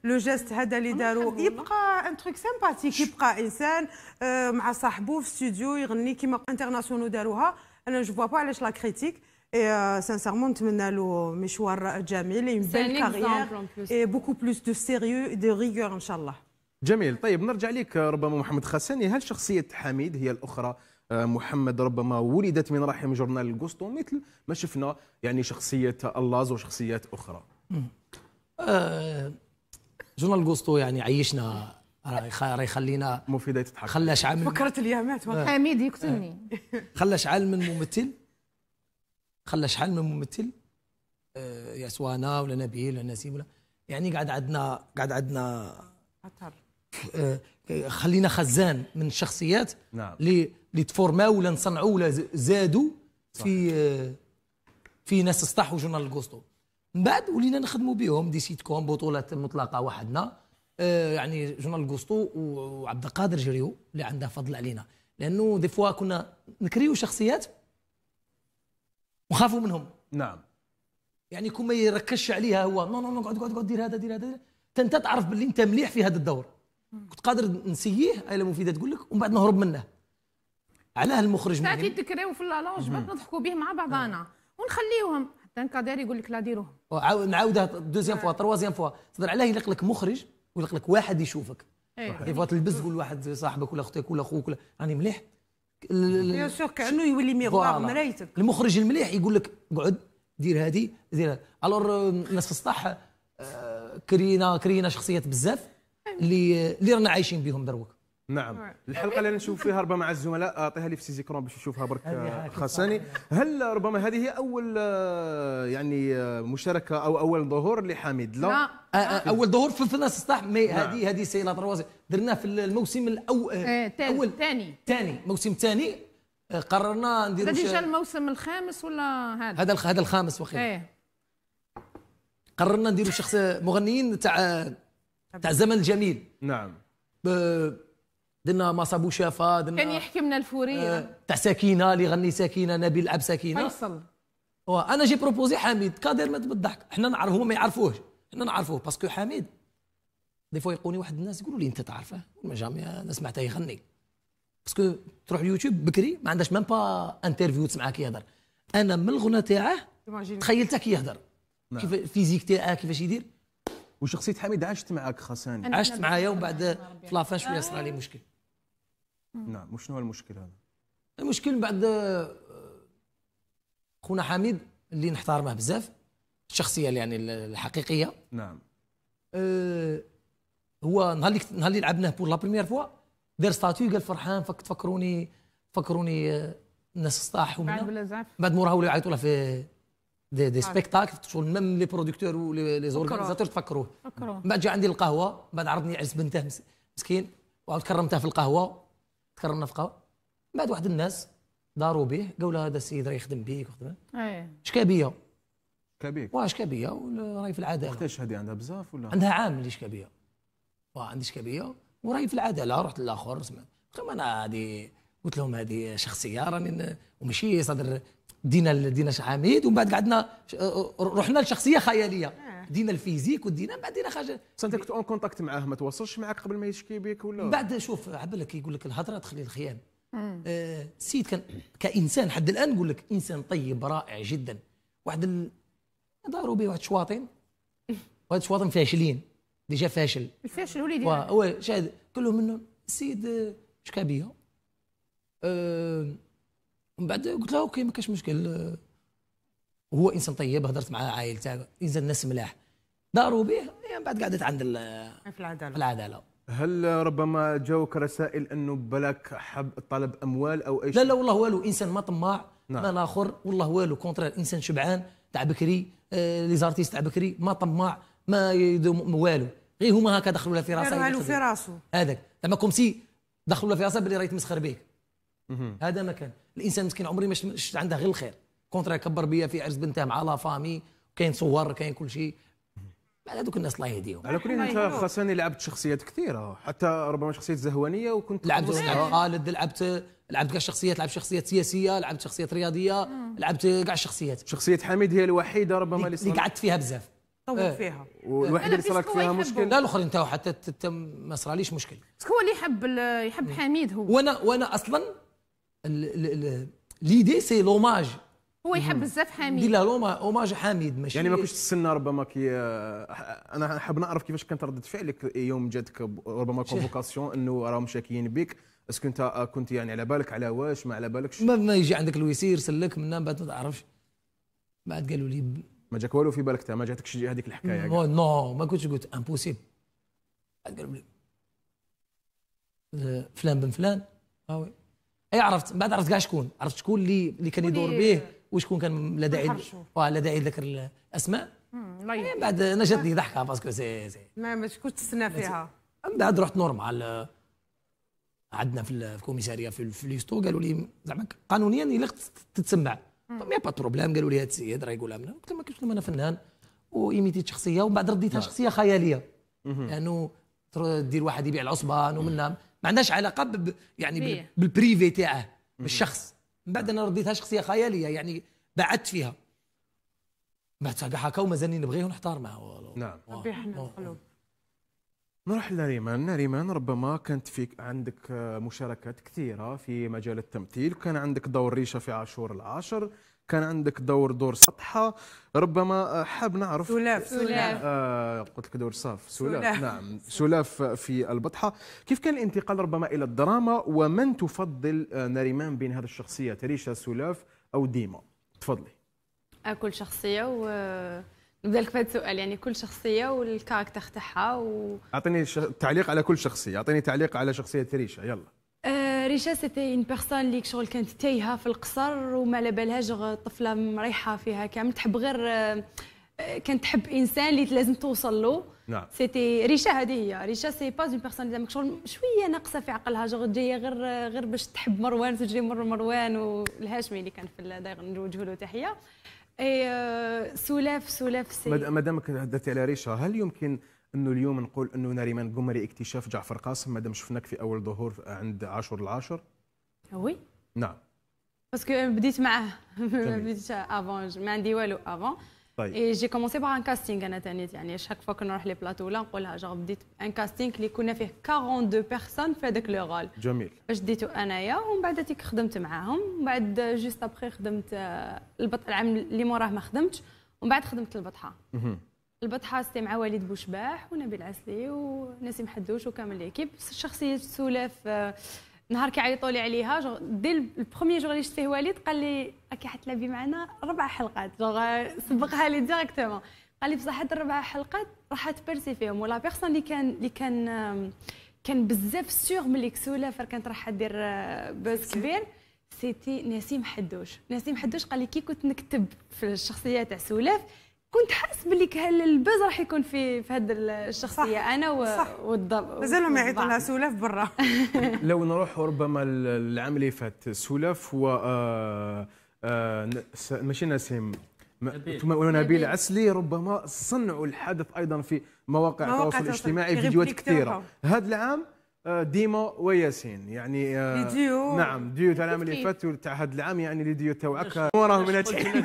لو جيست هذا اللي داروا يبقى ان تروك سامباتيك يبقى انسان آه مع صاحبه في استوديو يغني كيما انترناسيونو داروها انا جو فوا با علاش لا كريتيك Et euh, sincèrement, on مشوار جميل euh, euh, une belle carrière et beaucoup plus de sérieux et de rigueur ان شاء الله. جميل طيب نرجع لك آه، ربما محمد خساني هل شخصية حميد هي الأخرى آه، محمد ربما ولدت من رحم جورنال القسطو مثل ما شفنا يعني شخصية اللاز وشخصيات أخرى آه، جورنال القسطو يعني عيشنا راه يخلينا مفيدة تضحك خلاش عامل فكرة اليامات حميد يقتلني خلى شعال من ممثل خلى شحال من ممثل آه، يا سوانا ولا نبيل ولا نسيم ولا يعني قاعد عندنا قاعد عندنا اثر آه، خلينا خزان من الشخصيات نعم اللي تفورماو ولا نصنعوا ولا زادوا في آه، في ناس اصطحوا جورنال كوستو من بعد ولينا نخدموا بهم دي سيت كوم بطولات مطلقه وحدنا يعني جورنال كوستو وعبد القادر جريو اللي عنده فضل علينا لانه دي فوا كنا نكريو شخصيات وخافوا منهم نعم يعني يكون ما يركزش عليها هو نو نو نو قعد قعد قعد دير هذا دير هذا انت تعرف باللي انت مليح في هذا الدور كنت قادر نسيه ايلا مفيده تقول لك ومن بعد نهرب منه علاه المخرج مهم كي تكريو في اللونج نضحكوا به مع بعضنا نعم. ونخليوهم حتى انكادير يقول لك لا ديروهم نعاودها دوزيام فوا تروازيام فوا تقدر علاه يلق لك مخرج ويلق لك واحد يشوفك دي إيه. فوا تلبس تقول واحد صاحبك ولا اختك ولا اخوك ولا راني مليح بيان سور كانه يولي ميغوار مرايتك المخرج المليح يقول لك اقعد دير هذه دير هذه الور آه، الناس في السطح آه، كرينا كرينا شخصيات بزاف أيوة. اللي آه، اللي رانا عايشين بهم دروك نعم. نعم الحلقه اللي نشوف فيها ربما مع الزملاء اعطيها لي في كرون باش يشوفها برك خاصني يعني. هل ربما هذه هي اول يعني مشاركه او اول ظهور لحميد لا, اول ظهور في الناس صح مي نعم. هذه هذه سي لا درناه في الموسم الاول إيه، اول ثاني ثاني موسم ثاني قررنا نديرو هذا ديجا الموسم الخامس ولا هذا هذا هذا الخامس وخير ايه قررنا نديروا شخص مغنيين تاع تاع الزمن الجميل نعم درنا صابو شافا درنا كان يحكي من الفوريه آه تاع سكينه اللي غني سكينه نبيل لعب سكينه فيصل انا جي بروبوزي حميد كادر مات بالضحك حنا نعرفوه هما ما يعرفوهش حنا نعرفوه باسكو حميد دي فوا يلقوني واحد الناس يقولوا لي انت تعرفه ما جامي انا سمعته يغني باسكو تروح اليوتيوب بكري ما عندهاش ميم با انترفيو تسمعها كيهضر انا من الغنى تاعه تخيلته كيهضر نعم. كيف الفيزيك تاعه كيفاش يدير وشخصيه حميد عاشت معاك خاصاني عاشت معايا ومن بعد في لافان شويه صرالي لي مشكل نعم وشنو هو المشكل هذا؟ المشكل بعد آه، خونا حميد اللي نحترمه بزاف الشخصيه يعني الحقيقيه نعم أه هو نهار اللي نهار اللي لعبناه بور لا بريمير فوا دار ستاتيو قال فرحان فك تفكروني فكروني آه، الناس سطاح منا بعد موراها ولاو يعيطوا له في دي, دي سبيكتاكل شغل ميم لي برودكتور ولي زورغانيزاتور تفكروه من بعد جا عندي القهوه بعد عرضني عز بنته مسكين وعاود كرمته في القهوه تكرم نفقه من بعد واحد الناس داروا به قالوا له هذا السيد راه يخدم بيك وخدم إيه. كابيا كابيك واه كابيا وراهي في العداله وقتاش هذه عندها بزاف ولا عندها عام اللي شكابيه واه عندي شكابيه وراهي في العداله رحت للاخر سمعت قلت انا هذه قلت لهم هذه شخصيه راني وماشي صدر دينا دينا عميد ومن بعد قعدنا رحنا لشخصيه خياليه دينا الفيزيك ودينا بعد دينا حاجه انت كنت اون كونتاكت معاه ما تواصلش معك قبل ما يشكي بك ولا بعد شوف عبالك يقول لك الهضره تخلي الخيام آه سيد كان كانسان حد الان نقول لك انسان طيب رائع جدا واحد ال... داروا به واحد شواطين واحد شواطين فاشلين ديجا فاشل الفاشل وليدي يعني. هو شاهد كلهم منهم السيد آه، شكا بيا آه، من أه بعد قلت له اوكي ما كاش مشكل آه، وهو انسان طيب هضرت مع عائلته انسان ناس ملاح داروا به يعني بعد قعدت عند في العداله في العداله هل ربما جاوك رسائل انه بلاك حب طلب اموال او اي شيء؟ لا لا والله والو انسان ما طماع نعم. ما اخر والله والو كونترير انسان شبعان تاع بكري لي آه، زارتيست تاع بكري ما طماع ما يدوم والو غير هما هكا دخلوا له في راسه والو في راسه هذاك زعما كوم سي دخلوا له في راسه بلي راه يتمسخر بك هذا ما كان الانسان مسكين عمري ما شفت عنده غير الخير كونترا كبر بيا في عرس بنته مع لا فامي كاين صور كاين كل شيء على دوك الناس الله يهديهم على كل انت خاصني لعبت شخصيات كثيره حتى ربما شخصيات زهوانيه وكنت لعبت آه. خالد لعبت لعبت كاع الشخصيات لعبت شخصيات سياسيه لعبت شخصيات رياضيه لعبت كاع الشخصيات شخصيه حميد هي الوحيده ربما اللي قعدت فيها بزاف طول آه. فيها والوحيده اللي صراك فيها مشكل لا الاخرين تاو حتى ما صراليش مشكل بس هو اللي يحب يحب حميد هو وانا وانا اصلا ليدي سي لوماج هو يحب بزاف حميد دير له اوماج حميد ماشي يعني ما كنتش تستنى ربما كي آه، انا حاب نعرف كيفاش كانت رده فعلك يوم جاتك ربما كونفوكاسيون انه راهم شاكيين بك اسكو انت آه، كنت يعني على بالك على واش ما على بالكش ما, يجي عندك الويسير يرسلك من بعد ما تعرفش بعد قالوا لي ما جاك والو في بالك تا ما جاتكش هذيك الحكايه نو no, no, ما كنتش قلت امبوسيبل قالوا لي آه، فلان بن فلان اه وي اي عرفت بعد عرفت كاع شكون عرفت شكون اللي اللي كان يدور به وشكون كان لا داعي لدى عيد لذكر الاسماء من طيب. يعني بعد انا ضحكه باسكو سي سي ما شكون كنتش تستنى فيها من بعد رحت نورمال عندنا في الكوميساريه في, ليستو قالوا لي زعما قانونيا الا تتسمع ما با بروبليم قالوا لي هذا السيد راه يقولها لنا قلت لهم كيفاش انا فنان وايميتي شخصيه ومن بعد رديتها نعم. شخصيه خياليه لانه يعني دير واحد يبيع العصبان ومنها ما عندهاش علاقه يعني بالبريفي تاعه بالشخص من بعد انا رديتها شخصيه خياليه يعني بعدت فيها ما كاع هكا ومازالني نبغيه ونحتار معه نعم نروح لريمان ريمان ربما كانت فيك عندك مشاركات كثيرة في مجال التمثيل كان عندك دور ريشة في عاشور العاشر كان عندك دور دور سطحه ربما آه، حاب نعرف سلاف آه، سلاف آه قلت لك دور صاف سلاف, سلاف نعم سلاف في البطحه كيف كان الانتقال ربما الى الدراما ومن تفضل آه، ناريمان بين هذه الشخصية تريشا سلاف او ديما تفضلي كل شخصيه و نبدا لك بهذا السؤال يعني كل شخصيه والكاركتر تاعها و اعطيني ش... تعليق على كل شخصيه اعطيني تعليق على شخصيه تريشا يلا ريشا سيتي اون بيرسون اللي شغل كانت تايهه في القصر وما على بالهاش طفله مريحه فيها كامل تحب غير كانت تحب انسان اللي لازم توصل له نعم سيتي ريشا هذه هي ريشا سي با اون بيرسون اللي شغل شويه ناقصه في عقلها شغل جايه غير غير باش تحب مروان تجري مر مروان والهاشمي اللي كان في الدايغ نوجه له تحيه اي سلاف سلاف سي مادامك هدرتي على ريشا هل يمكن انه اليوم نقول انه ناريمان قمري اكتشاف جعفر قاسم مادام شفناك في اول ظهور عند عاشور العاشر وي نعم باسكو بديت معاه بديت افون ما عندي والو افون طيب اي جي كومونسي باغ ان كاستينغ انا تانيت يعني شاك فوا كنروح لي بلاطو ولا نقولها جا بديت ان كاستينغ اللي كنا فيه 42 بيرسون في هذاك لو رول جميل باش ديتو انايا ومن بعد هذيك خدمت معاهم ومن بعد جوست ابخي خدمت euh, البط العام اللي موراه ما خدمتش ومن بعد خدمت البطحه البطحة حاستي مع وليد بوشباح ونبيل عسلي ونسيم حدوش وكامل ليكيب شخصيه سولاف آه، نهار كيعيطوا لي عليها دي البروميير جور اللي شفت فيه وليد قال لي راكي حتلعبي معنا ربع حلقات جوغ سبقها لي ديريكتومون قال لي بصح هاد الربع حلقات راح تبرسي فيهم ولا بيغسون اللي كان اللي كان كان بزاف سيغ ملي كسولاف كانت راح دير بوز آه، كبير سيتي نسيم حدوش نسيم حدوش قال لي كي كنت نكتب في الشخصيه تاع سولاف كنت حاس باللي الباز راح يكون في في هذه الشخصيه صح انا و... صح والضب مازالهم يعيطوا لها سولاف برا لو نروح ربما العام اللي فات سولاف و آه، آه، ماشي نسيم ونبيل عسلي ربما صنعوا الحدث ايضا في مواقع التواصل الاجتماعي فيديوهات كثيره هذا العام آه، ديما وياسين يعني آه، ديو نعم ديو العام اللي فات تاع هذا العام يعني اللي ديو توعك وراهم ناجحين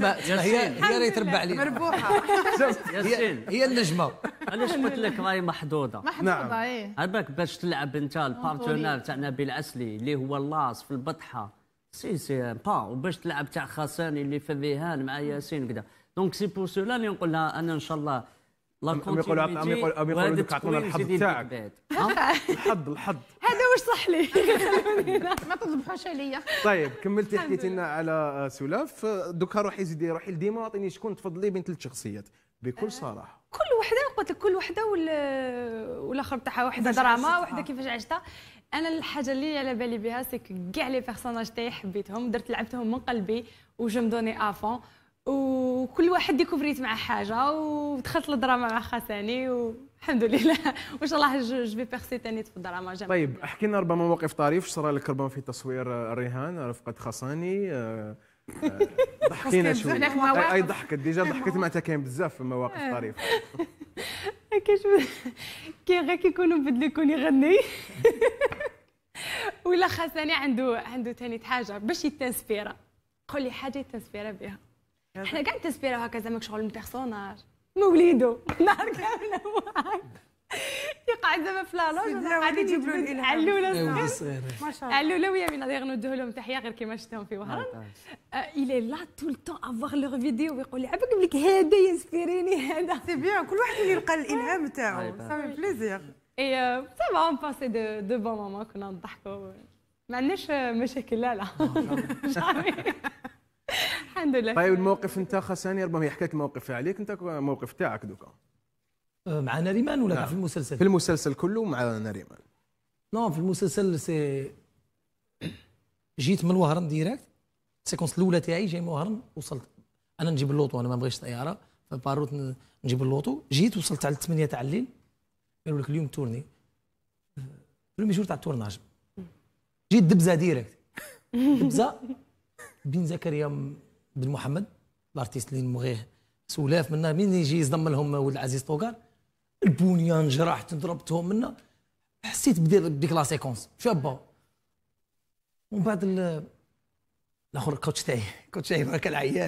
هي هي اللي تربع لي مربوحه ياسين هي النجمه علاش قلت لك راهي محظوظه محظوظه نعم. ايه عباك باش تلعب انت البارتنير تاع نبيل عسلي اللي هو اللاص في البطحه سي سي با وباش تلعب تاع خاصاني اللي في الذهان مع ياسين كذا دونك سي بور سولا اللي نقول لها انا ان شاء الله لا هم يقولوا هم يقولوا هم يقولوا لك اعطونا الحظ تاعك الحظ الحظ هذا واش صح لي ما تضبحوش عليا طيب كملتي حكيتي لنا على آه، سلاف آه، دوكا روحي زيدي روحي ديما واعطيني شكون تفضلي بين ثلاث شخصيات بكل آه، صراحه كل وحده قلت لك كل وحده والاخر تاعها وحده دراما وحده كيفاش عشتها انا الحاجه اللي على بالي بها سي كاع لي بيرسوناج تاعي حبيتهم درت لعبتهم من قلبي وجم دوني افون وكل واحد ديكوفريت مع حاجه ودخلت للدراما مع خاساني والحمد لله وان شاء الله جو في بيرسي ثاني في الدراما جميل طيب احكي لنا ربما موقف طريف صرا لك ربما في تصوير الرهان رفقه خاساني آه، آه، ضحكينا شوي اي ضحكت ديجا ضحكت معناتها كاين بزاف في مواقف آه. طريفه كاش كي غير كيكونوا بدلو يكون يغني ولا خاصني عنده عنده ثاني حاجه باش يتنسبيرا قول لي حاجه يتنسبيرا بها احنا كاع تسبيرو هكا زعما شغل من بيرسوناج موليدو نهار كامل هو يقعد زعما في لالوج غادي يجيب له علوله الله علوله ويا من غير ندوه لهم تحيه غير كيما شفتهم في وهران آه، الى لا طول تو افواغ لوغ فيديو ويقول لي عباك لك هذا ينسبيريني هذا سي بيان كل واحد يلقى الالهام تاعو صافي بليزير اي سافا اون باسي دو دو بون مومون كنا نضحكوا ما عندناش مشاكل لا لا الحمد لله طيب الموقف انت خساني ربما هي حكت الموقف عليك انت موقف تاعك دوكا أه، مع ناريمان ولا نعم. في المسلسل في المسلسل كله مع ناريمان نو في المسلسل سي جيت من وهران ديريكت السيكونس الاولى تاعي جاي من وهران وصلت انا نجيب اللوطو انا ما بغيتش طياره فباروت نجيب اللوطو جيت وصلت على 8 تاع الليل قالوا لك اليوم تورني بريمي جور تاع التورناج جيت دبزه ديريكت دبزه بين زكريا بن محمد الارتيست اللي نبغيه سولاف منا مين يجي يصدم لهم ولد العزيز طوكار البنيان جرحت ضربتهم منا حسيت بديك لا سيكونس شابه ومن بعد الاخر الكوتش تاعي الكوتش تاعي راك العيان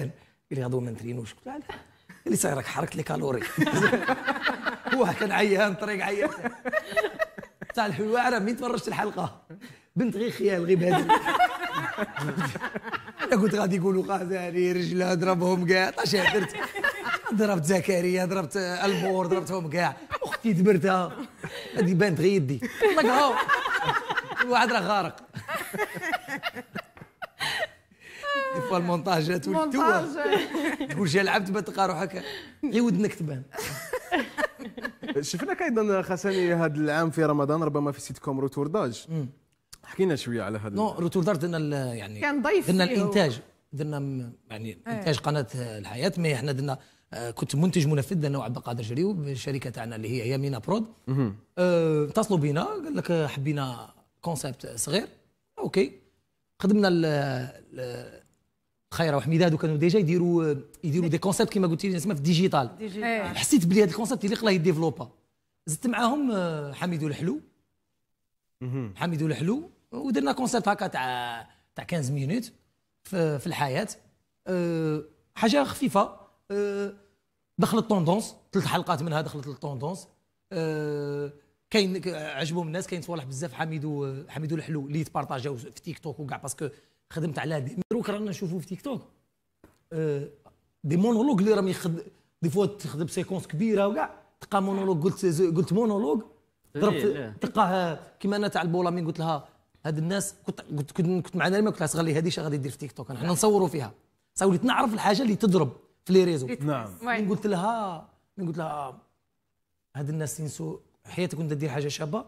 قال لي هذو ما نترينوش قلت له اللي صاير راك حركت لي كالوري هو كان عيان طريق عيان تاع الحواره مين تفرجت الحلقه بنت غير خيال غير بهذه انا كنت غادي يقولوا غزالي رجله ضربهم كاع طاش درت ضربت زكريا ضربت البور ضربتهم كاع اختي دبرتها هذه بانت غير يدي الواحد راه غارق ديفوا المونتاجات والتوا تقول جا لعبت ما تلقى روحك غير ودنك تبان شفناك ايضا خساني هذا العام في رمضان ربما في سيتكوم روتورداج حكينا شويه على هذا نو روتور دار درنا يعني كان ضيف درنا الانتاج درنا يعني إيه. انتاج قناه الحياه مي احنا درنا آه، كنت منتج منفذ انا وعبد القادر جريو بالشركه تاعنا اللي هي يمينا برود آه، اتصلوا اه بينا قال لك حبينا كونسيبت صغير اوكي خدمنا خيره وحميداد وكانوا ديجا يديروا آه، يديروا دي كونسيبت كيما قلتي لي اسمها في ديجيتال إيه. إيه. ديجيتال حسيت بلي هذا الكونسيبت اللي قلاه يديفلوبا زدت معاهم حميد الحلو حميد الحلو ودرنا كونسيرت هكا تاع تاع 15 مينوت في, في الحياه أه حاجه خفيفه أه دخلت طوندونس ثلاث حلقات منها دخلت للطوندونس أه كاين عجبهم الناس كاين صوالح بزاف حميدو حميدو الحلو اللي تبارطاجاو في تيك توك وكاع باسكو خدمت على دي ميروك رانا نشوفو في تيك توك أه، دي مونولوج اللي راهم يخد دي فوا تخدم سيكونس كبيره وكاع تلقى مونولوج قلت قلت مونولوج إيه، ضربت تلقاه كيما انا تاع البولامين قلت لها هاد الناس كنت كنت كنت معنا لما كنت غنخلي هذه شغله يدير في تيك توك حنا نصوروا فيها وليت نعرف الحاجه اللي تضرب في لي ريزو نعم من قلت لها من قلت لها هاد الناس ينسوا حياتك وانت دير حاجه شابه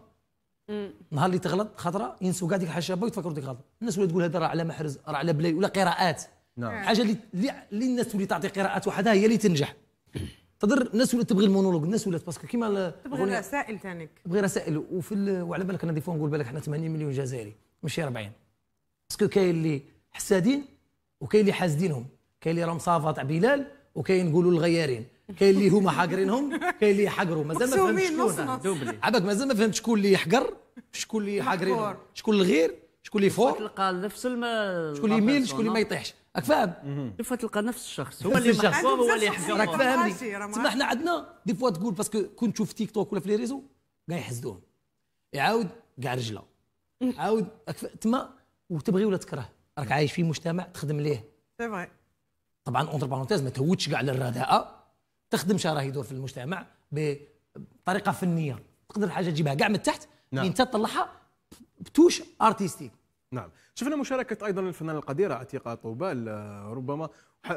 نهار اللي تغلط خطره ينسوا كاع ديك الحاجه شابه ويتفكروا ديك الغلطه الناس ولا تقول هذا راه على محرز راه على بلاي ولا قراءات نعم حاجه اللي اللي الناس تولي تعطي قراءات وحدها هي اللي تنجح تقدر الناس ولات تبغي المونولوج الناس ولات باسكو كيما تبغي رسائل ثانيك تبغي رسائل وفي ال... وعلى بالك انا ديفون نقول بالك احنا 80 مليون جزائري ماشي 40 باسكو كاين اللي حسادين وكاين اللي حاسدينهم كاين اللي راهم صافا تاع بلال وكاين نقولوا الغيارين كاين اللي هما حاقرينهم كاين اللي حقروا مازال ما فهمتش شكون عباك مازال ما فهمتش شكون اللي يحقر شكون اللي حاقرينهم شكون الغير شكون اللي فوق تلقى نفس شكون اللي يميل شكون اللي ما يطيحش راك فاهم فوا تلقى نفس الشخص هو اللي الشخص هو اللي يحزن راك فاهمني تما حنا عندنا دي فوا تقول باسكو كنت تشوف تيك توك ولا في لي ريزو كاع يحسدوهم يعاود كاع رجله عاود تما وتبغي ولا تكره راك عايش في مجتمع تخدم ليه سي فري طبعا اونتر بارونتيز ما تهودش كاع للرداءه تخدم شي راه يدور في المجتمع بطريقه فنيه تقدر حاجه تجيبها كاع من تحت انت نعم. تطلعها بتوش ارتستيك نعم شفنا مشاركة أيضا الفنانة القديرة عتيقة طوبال آه، ربما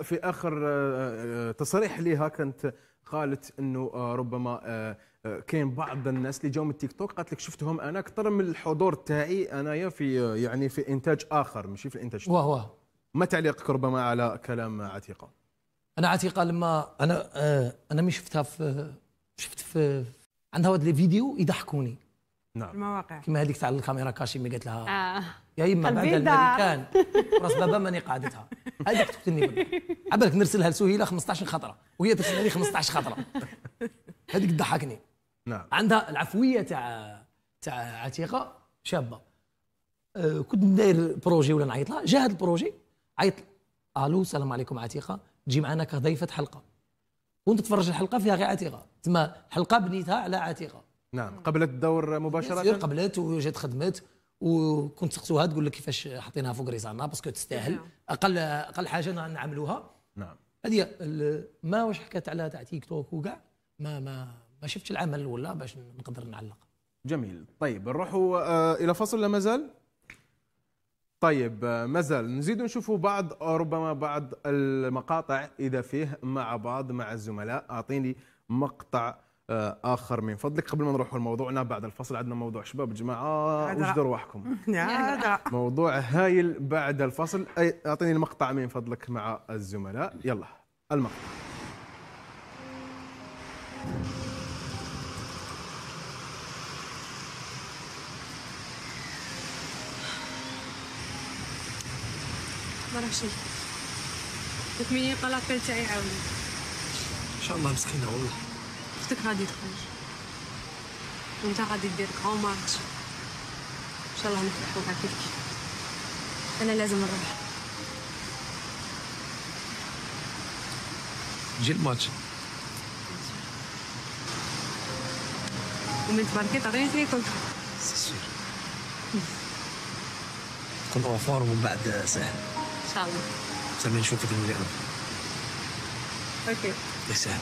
في آخر آه، آه، تصريح لها كانت قالت أنه ربما كاين بعض الناس اللي جاوا من التيك توك قالت لك شفتهم أنا أكثر من الحضور تاعي أنايا في يعني في إنتاج آخر ماشي في الإنتاج واه ما تعليقك ربما على كلام عتيقة؟ أنا عتيقة لما أنا أنا مي شفتها في شفت في عندها واحد لي فيديو يضحكوني نعم المواقع كما هذيك تاع الكاميرا كاشي مي قالت لها آه. يا يما بعد الامريكان راس بابا ماني قعدتها هذيك تقتلني على عبالك نرسلها لسهيله 15 خطره وهي ترسل لي 15 خطره هذيك تضحكني نعم عندها العفويه تاع تاع عتيقه شابه أه كنت داير بروجي ولا نعيط لها جا هذا البروجي عيط الو السلام عليكم عتيقه تجي معنا كضيفه حلقه وانت تفرج الحلقه فيها غير عتيقه تما حلقه بنيتها على عتيقه نعم قبلت الدور مباشره قبلت وجات خدمات وكنت سقسوها تقول لك كيفاش حطيناها فوق ريزانا باسكو تستاهل نعم. اقل اقل حاجه نعم نعملوها نعم هذه ما واش حكات على تاع تيك توك وكاع ما ما ما شفتش العمل ولا باش نقدر نعلق جميل طيب نروحوا آه، الى فصل لا مازال طيب آه، مازال نزيد نشوفوا بعض آه، ربما بعض المقاطع اذا فيه مع بعض مع الزملاء اعطيني مقطع آه، اخر من فضلك قبل ما نروح لموضوعنا بعد الفصل عندنا موضوع شباب جماعه وجدوا رواحكم موضوع هايل بعد الفصل اعطيني المقطع من فضلك مع الزملاء يلا المقطع ما راه شي 300 تاعي عاوني ان شاء الله مسكينه والله اختك غادي تخرج وانت غادي دير كاو مارش ان شاء الله نفرحوا بها كيف كيف انا لازم نروح جي الماتش ومن تباركي لي كنت سير كنت اوفور ومن بعد سهل ان شاء الله سامي نشوفك المليئة اوكي يا سهل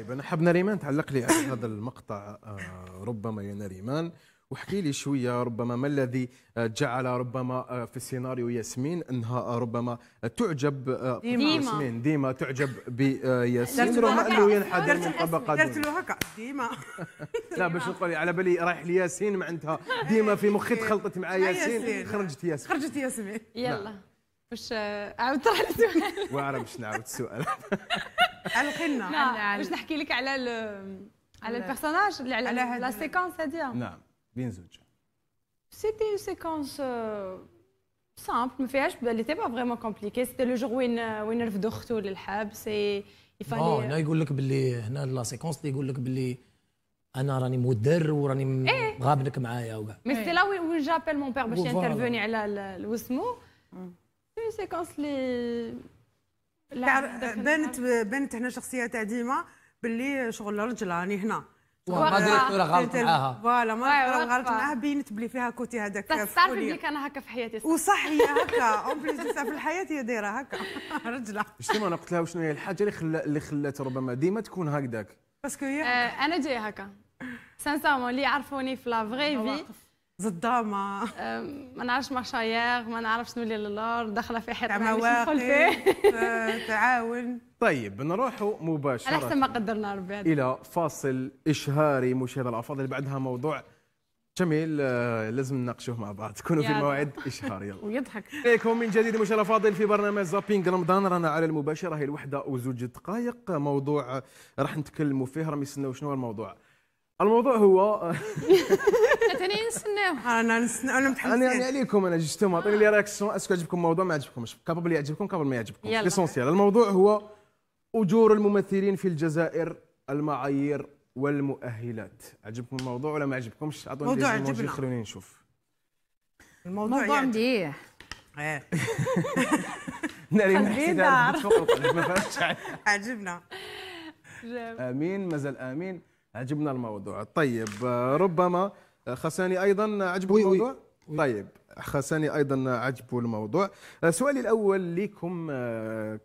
طيب انا حاب ناريمان تعلق لي على هذا المقطع آه، ربما يا ناريمان وحكي لي شويه ربما ما الذي آه، جعل ربما آه، في السيناريو ياسمين انها ربما تعجب ديما ياسمين ديما تعجب بياسمين رغم انه ينحدر من طبقه درت له هكا ديما لا باش نقول على بالي رايح لياسين معناتها ديما في مخي تخلطت مع ياسين خرجت ياسمين خرجت ياسمين يلا واش عاود طرح السؤال واعره باش نعاود السؤال القي لنا باش نحكي لك على على البيرسوناج اللي على لا سيكونس هذه نعم بين زوج سيتي سيكونس سامبل ما فيهاش اللي تي با فريمون كومبليكي سيتي لو جور وين وين رفدو اختو للحبس يفالي اه هنا يقول لك باللي هنا لا سيكونس اللي يقول لك باللي انا راني مدر وراني غابنك معايا وكاع مي سيتي لا وين جابيل مون بير باش ينترفوني على وسمو سيكونس اللي بانت بانت هنا شخصيه تاع ديما باللي شغل الرجل راني يعني هنا ما ولا غلط معاها فوالا ما غلط معاها بينت بلي فيها كوتي هذاك تعرف بلي كان هكا في حياتي وصح هي هكا اون بليس في الحياه هي دايره هكا رجله شنو انا قلت لها شنو هي الحاجه اللي خلات اللي خلات ربما ديما تكون هكذاك باسكو هي أه، انا جايه هكا سانسامون اللي يعرفوني في لا فغي في زدامة ما نعرفش مارشايير ما نعرفش نولي للار داخله في حيط مواقف آه، تعاون طيب نروحوا مباشرة على ما قدرنا ربي إلى فاصل إشهاري مشاهد الأفاضل اللي بعدها موضوع جميل آه، لازم نناقشوه مع بعض تكونوا في موعد اشهار يلا ويضحك عليكم من جديد مشاهد فاضل في برنامج زابينغ رمضان رانا على المباشره هي الوحده وزوج دقائق موضوع راح نتكلموا فيه راهم يستناو شنو الموضوع الموضوع هو انا نستناوه انا نستناو انا متحمسين انا يعني عليكم انا جيتهم عطيني لي رياكسيون اسكو عجبكم الموضوع ما عجبكمش كابابل يعجبكم كابابل ما يعجبكمش ليسونسيال الموضوع هو اجور الممثلين في الجزائر المعايير والمؤهلات عجبكم الموضوع ولا ما عجبكمش اعطوني الموضوع عجبنا خلوني نشوف الموضوع موضوع مديح ايه خلينا عجبنا امين مازال امين عجبنا الموضوع طيب ربما خساني ايضا عجبه الموضوع وي. طيب خساني ايضا عجبه الموضوع سؤالي الاول لكم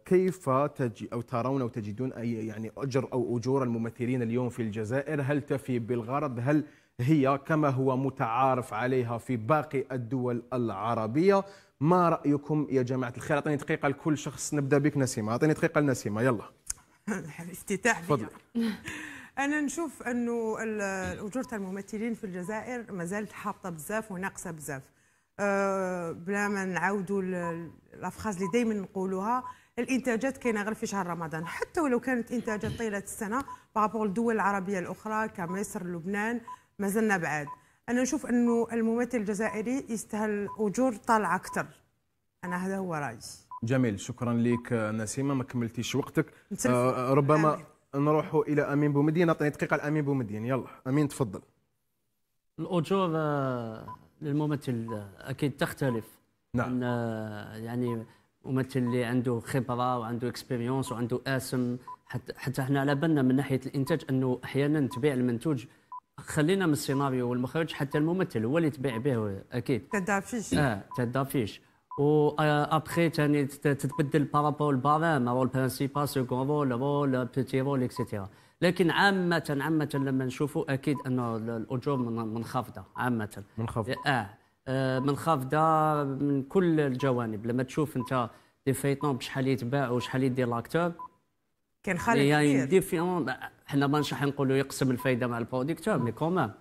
كيف تجي او ترون او تجدون اي يعني اجر او اجور الممثلين اليوم في الجزائر هل تفي بالغرض هل هي كما هو متعارف عليها في باقي الدول العربيه ما رايكم يا جماعه الخير اعطيني دقيقه لكل شخص نبدا بك نسيمه اعطيني دقيقه لنسيمه يلا افتتاح انا نشوف انه تاع الممثلين في الجزائر ما زالت حاطه بزاف وناقصه بزاف أه بلا ما نعاودوا لافخاز اللي دائما نقولوها الانتاجات كاينه غير في شهر رمضان حتى ولو كانت انتاجات طيله السنه بابور للدول العربيه الاخرى كمصر لبنان ما زلنا بعاد انا نشوف انه الممثل الجزائري يستاهل اجور طالعه اكثر انا هذا هو رايي جميل شكرا لك نسيمه ما كملتيش وقتك آه ربما آمين. نروحوا الى امين بومدين اعطيني دقيقه لامين بومدين يلا امين تفضل الاجور آه، للممثل آه، اكيد تختلف نعم آه، يعني ممثل اللي عنده خبره وعنده اكسبيريونس وعنده اسم حتى حتى احنا على بالنا من ناحيه الانتاج انه احيانا تبيع المنتوج خلينا من السيناريو والمخرج حتى الممثل هو اللي تبيع به اكيد تدافيش اه تدافيش و ابخي تاني تتبدل بارابول البرام رول برانسيبال سكون رول رول بيتي رول اكسيتيرا لكن عامة عامة لما نشوفوا اكيد انه الاجور منخفضة عامة منخفضة اه, منخفضة من كل الجوانب لما تشوف انت دي فيتون بشحال يتباع وشحال يدير لاكتور كان خالد يعني فيون حنا ما راح نقولوا يقسم الفايده مع البروديكتور مي كومان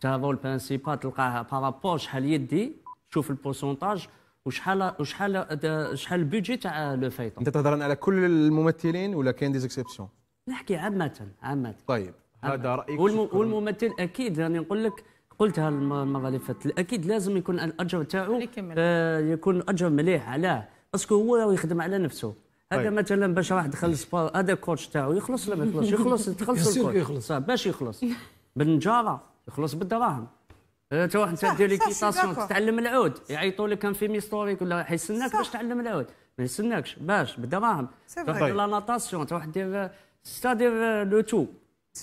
تا رول برانسيبال تلقاه بارابور شحال يدي شوف البورسونتاج وشحال وشحال شحال البيدجي تاع لو فايتون انت تهضر على كل الممثلين ولا كاين دي ديزيكسيبسيون نحكي عامه عامه طيب هذا رايك والم... والممثل اكيد راني نقول لك قلتها المره اللي فاتت اكيد لازم يكون الاجر تاعو آه يكون اجر مليح علاه باسكو هو يخدم على نفسه هذا طيب. مثلا باش راح دخل سبار هذا الكوتش تاعو يخلص ولا ما يخلصش يخلص يخلص الكوتش يخلص باش يخلص بالنجاره يخلص بالدراهم انت أه، واحد دير ليكيتاسيون تتعلم العود يعيطوا لك كان في ميستوريك ولا حيسناك باش تعلم العود ما يسناكش باش بالدراهم تروح دير لا ناتاسيون تروح دير ستادير لو تو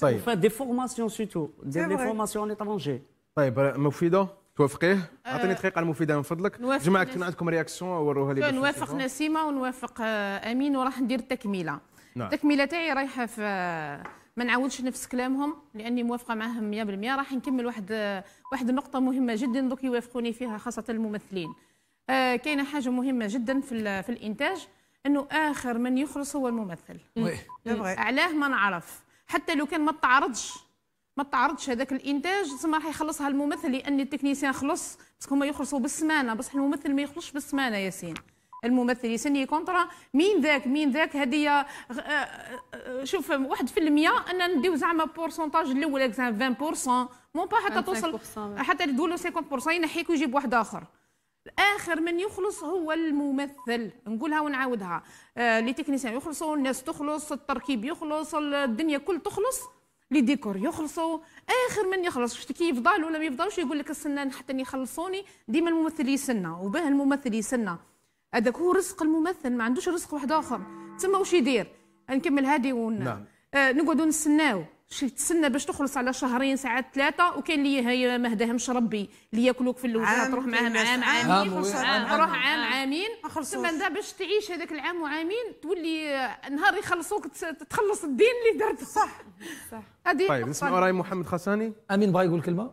طيب فا دي فورماسيون سيتو دير لي فورماسيون ايترونجي طيب مفيده توافقيه أه، اعطيني دقيقه المفيده من فضلك جماعه كان عندكم رياكسيون وروها لي نوافق نسيمه ونوافق أه، امين وراح ندير التكميله نعم. تاعي رايحه في ما نعاودش نفس كلامهم لاني موافقه معاهم 100% راح نكمل واحد واحد النقطه مهمه جدا دوك يوافقوني فيها خاصه الممثلين آه كاينه حاجه مهمه جدا في في الانتاج انه اخر من يخلص هو الممثل علاه ما نعرف حتى لو كان ما تعرضش ما تعرضش هذاك الانتاج تسمى راح يخلصها الممثل لان التكنيسيان خلص بس هما يخلصوا بالسمانه بصح الممثل ما يخلصش بالسمانه ياسين الممثل يسني كونترا مين ذاك مين ذاك هذه آه، آه، آه، شوف واحد في المية أن نديو زعما بورسونتاج الأول زعما 20% مو با حتى توصل حتى تقولوا 50% ينحيك ويجيب واحد آخر اخر من يخلص هو الممثل نقولها ونعاودها آه لي تكنيسيان يخلصوا الناس تخلص التركيب يخلص الدنيا كل تخلص لي ديكور يخلصوا اخر من يخلص كي يفضل ولا ما يفضلوش يقول لك السنان حتى يخلصوني ديما الممثل يسنى وباه الممثل يسنى هذاك هو رزق الممثل ما عندوش رزق واحد اخر تما واش يدير نكمل هذه ون نعم. آه نقعدوا نستناو شي تسنى باش تخلص على شهرين ساعات ثلاثه وكاين اللي هي ما هداهمش ربي اللي ياكلوك في الوجه تروح معاهم عام عامين تروح عام عامين ثم انت باش تعيش هذاك العام وعامين تولي آه، نهار يخلصوك تخلص الدين اللي درته صح صح هذه طيب نسمعوا راي محمد خساني امين بغى يقول كلمه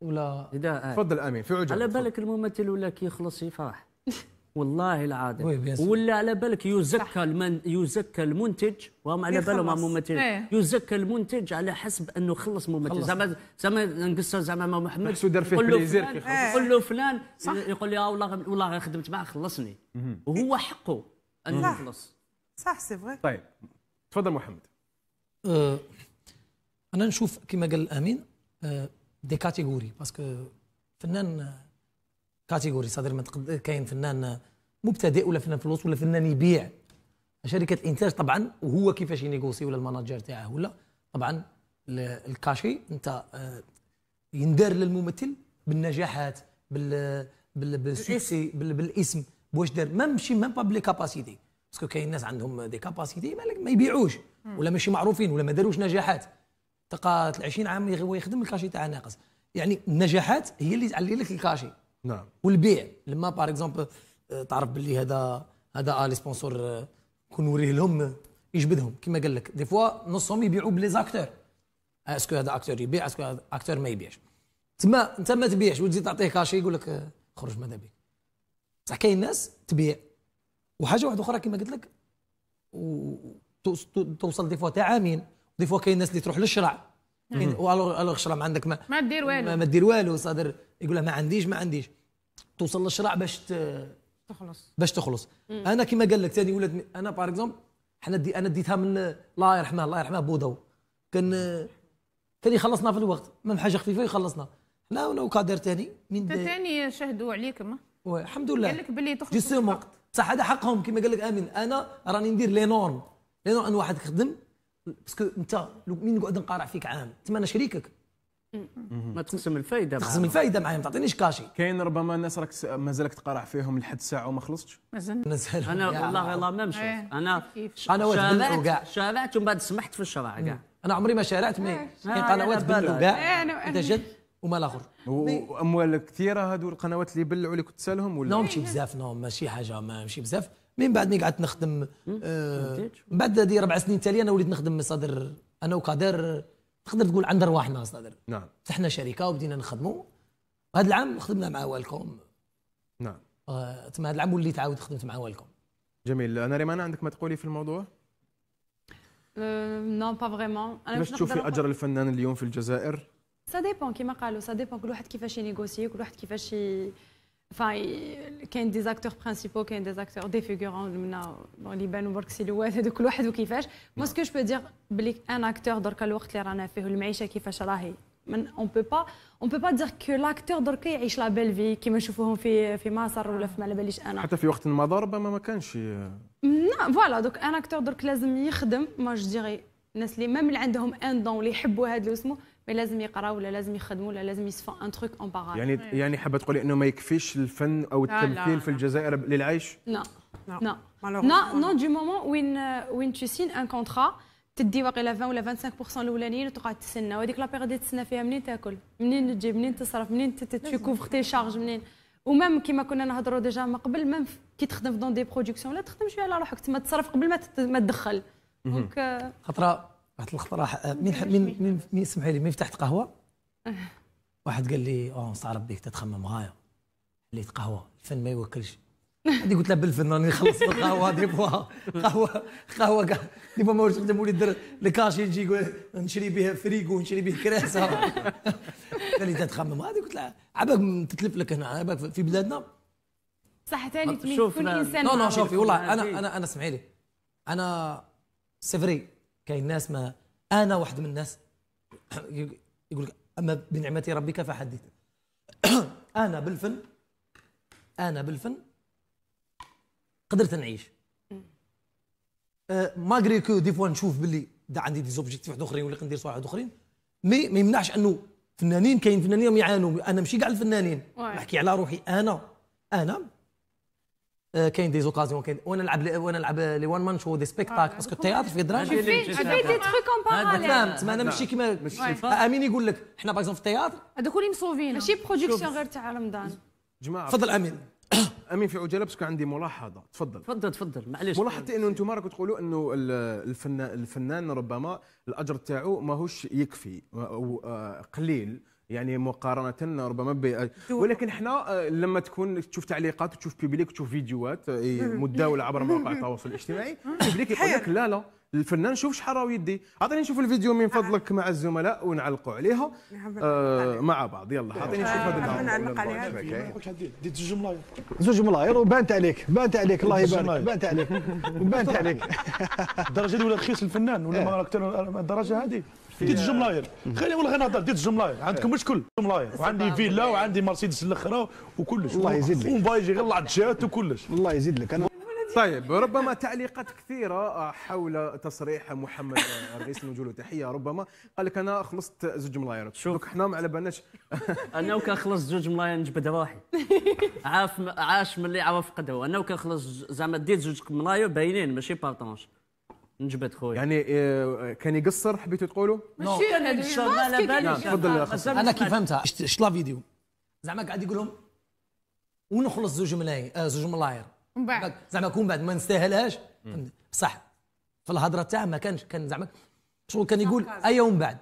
ولا آه. تفضل امين في عجب على بالك الممثل ولا كي يخلص يفرح والله العظيم ولا على بالك يزكى المن يزكى المنتج وهم على بالهم ممثل إيه. يزكى المنتج على حسب انه خلص ممثل زعما زعما نقصوا زعما محمد محسود دار فيه بليزير يقول له فلان يقول لي اه والله والله خدمت معاه خلصني وهو حقه انه يخلص صح سي فغي طيب تفضل محمد أه انا نشوف كما قال الامين أه دي كاتيجوري باسكو فنان كاتيجوري صادر ما كاين فنان مبتدئ ولا فنان في الوسط ولا فنان يبيع شركه الانتاج طبعا وهو كيفاش ينيغوسي ولا المناجر تاعه ولا طبعا الكاشي انت آه، يندار للممثل بالنجاحات بال بالسوكسي بالاسم واش دار ما مشي ميم با بلي كاباسيتي باسكو كاين ناس عندهم دي كاباسيتي ما يبيعوش ولا ماشي معروفين ولا ما داروش نجاحات تلقى 20 عام هو يخدم الكاشي تاعه ناقص يعني النجاحات هي اللي تعلي لك الكاشي نعم والبيع لما باغ اكزومبل آه، تعرف باللي هذا هذا لي آه، سبونسور آه، كون نوريه لهم يجبدهم كما قال لك دي فوا نصهم يبيعوا بلي زاكتور اسكو هذا اكتور يبيع اسكو هذا اكتور ما يبيعش تما انت ما تبيعش وتزيد تعطيه كاشي يقول لك خرج ماذا بك بصح كاين ناس تبيع وحاجه واحده اخرى كما قلت لك توصل دي فوا تاع عامين دي فوا كاين ناس اللي تروح للشرع الوغ نعم. الشرع ما عندك ما, ما دير والو ما دير والو صادر يقول لها ما عنديش ما عنديش توصل للشرع باش ت... تخلص باش تخلص مم. انا كما قال لك ثاني ولاد انا باغ اكزومبل حنا دي انا ديتها من الله يرحمه الله يرحمه بودو كان كان يخلصنا في الوقت ما حاجه خفيفه يخلصنا حنا ولا كادر ثاني من ثاني شهدوا عليك ما الحمد لله قال لك باللي تخلص في الوقت صح هذا حقهم كما قال لك امين انا راني ندير لي نورم لي نورم ان واحد يخدم باسكو انت لو مين نقعد نقارع فيك عام تما انا شريكك ما تقسم الفائده تقسم الفائده معاهم ما تعطينيش كاشي كاين ربما الناس راك مازالك تقرع فيهم لحد الساعه وما خلصتش مازال انا والله لا ما مشيت إيه. انا انا شارعت كاع شارعت ومن بعد سمحت في الشارع كاع انا عمري ما شارعت مي كاين إيه. قنوات بلو كاع إيه، جد وما لاخر واموال كثيره هذو القنوات اللي بلعوا لك تسالهم ولا لا ماشي بزاف نو ماشي حاجه ماشي بزاف من بعد ملي قعدت نخدم آه، من بعد هذه ربع سنين تالي انا وليت نخدم مصادر انا وكادر تقدر تقول عند رواحنا اصلا نعم فتحنا شركه وبدينا نخدموا هذا العام خدمنا مع والكم نعم آه تما هذا العام وليت عاود خدمت مع والكم جميل انا ريمان عندك ما تقولي في الموضوع؟ نو با فريمون انا باش تشوفي اجر الفنان اليوم في الجزائر؟ سا ديبون كيما قالوا سا ديبون كل واحد كيفاش ينيغوسي كل واحد كيفاش enfin كاين دي زاكتور برينسيبو كاين دي زاكتور دي فيغورون من دون اللي بانوا برك سيلوات هذوك كل واحد وكيفاش مو سكو جو دير بلي ان اكتور درك الوقت اللي رانا فيه المعيشه كيفاش راهي من اون بو با اون بو با دير كو لاكتور درك يعيش لا بيل في كيما نشوفوهم في في مصر ولا في ما على باليش انا حتى في وقت مضى ربما ما كانش لا فوالا دوك ان اكتور درك لازم يخدم ما جو ديغي الناس اللي ميم اللي عندهم ان دون اللي يحبوا هذا اللي اسمه مي لازم يقرا ولا لازم يخدموا ولا لازم يصفوا ان تروك اون بارال يعني يعني حابه تقولي انه ما يكفيش الفن او التمثيل في الجزائر للعيش لا لا لا نو دو مومون وين وين تو سين ان كونترا تدي واقيلا 20 ولا 25% الاولانيين وتقعد تسنى وهذيك لا بيغدي تسنى فيها منين تاكل منين تجيب منين تصرف منين تكوفر تي شارج منين ومام كيما كنا نهضروا ديجا من قبل مام كي تخدم في دون دي برودكسيون لا تخدم شويه على روحك تما تصرف قبل ما تدخل دونك خطره واحد الخطره راح من من من, من اسمحي لي من فتحت قهوه واحد قال لي اه نستعرض بيك تتخمم غايه حليت قهوه الفن ما يوكلش هذه قلت لها بالفن راني نخلص القهوه دي بوا قهوه قهوه كاع ديما ما ورش نخدم وليد الكاش يجي يقول نشري به فريقو ونشري به كراسه قال لي تتخمم هذه قلت لها عباك تتلف لك هنا عباك في بلادنا صح ثاني كل انسان نو نو شوفي والله إيه. انا انا انا اسمعي لي انا سيفري كاين ناس ما انا واحد من الناس يقول لك اما بنعمه ربك فحدث انا بالفن انا بالفن قدرت نعيش أه، ماغري كو دي فوا نشوف باللي عندي دي زوبجيكتيف واحد اخرين ولا ندير صوالح اخرين مي ما يمنعش انه فنانين كاين فنانين يعانوا انا ماشي كاع الفنانين نحكي على روحي انا انا آه، كاين دي زوكازيون كاين وانا نلعب وانا نلعب لي وان مان شو دي سبيكتاك آه، باسكو التياتر في دراج في دي تروك اون باراليل فهمت ما انا ماشي كيما امين يقول لك حنا باغ في التياتر هذوك اللي مصوفين ماشي برودكسيون غير تاع رمضان جماعه تفضل امين امين في عجاله باسكو عندي ملاحظه تفضل تفضل تفضل معليش ملاحظتي انه انتم راكم تقولوا انه الفنان الفنان ربما الاجر تاعو ماهوش يكفي آه، قليل يعني مقارنه ربما ب... ولكن احنا آه، لما تكون تشوف تعليقات وتشوف بيبليك وتشوف فيديوهات آه، إيه، متداوله عبر مواقع التواصل الاجتماعي بيبليك يقول لك لا لا الفنان شوف شحال راهو يدي عطيني نشوف الفيديو من نعم. فضلك مع الزملاء ونعلقوا عليها نعم، آه، نعم، مع بعض يلا عطيني نشوف هذا نعلق عليها ديت زوج ملاير زوج ملاير وبانت عليك بانت عليك الله يبارك بانت عليك بانت عليك الدرجه الاولى ولا رخيص الفنان ولا إيه. ما الدرجه هذه ديت الجملاير خليني والله غير نهضر ديت الجملاير إيه. عندكم زوج ملاير وعندي فيلا وعندي مرسيدس الاخره وكلش الله يزيد لك ومبايجي غير العطشات وكلش الله يزيد لك انا طيب ربما تعليقات كثيره حول تصريح محمد الرئيس نوجه له تحيه ربما قال لك انا خلصت زوج ملاير شوف حنا ما على بالناش انا كنخلص زوج ملاير نجبد روحي عاف عاش ملي عرف قدو انا كنخلص زعما ديت زوج ملاير باينين ماشي بارطونش نجبد خويا يعني آه، كان يقصر حبيتوا تقولوا ماشي إن شاء الله على نعم، انا كيف فهمتها شفت لا فيديو زعما قاعد يقول لهم ونخلص زوج ملايين آه، زوج ملاير من بعد زعما كون بعد ما نستاهلهاش بصح في الهضره تاعه ما كانش كان زعما شغل كان يقول اي أيوة ومن بعد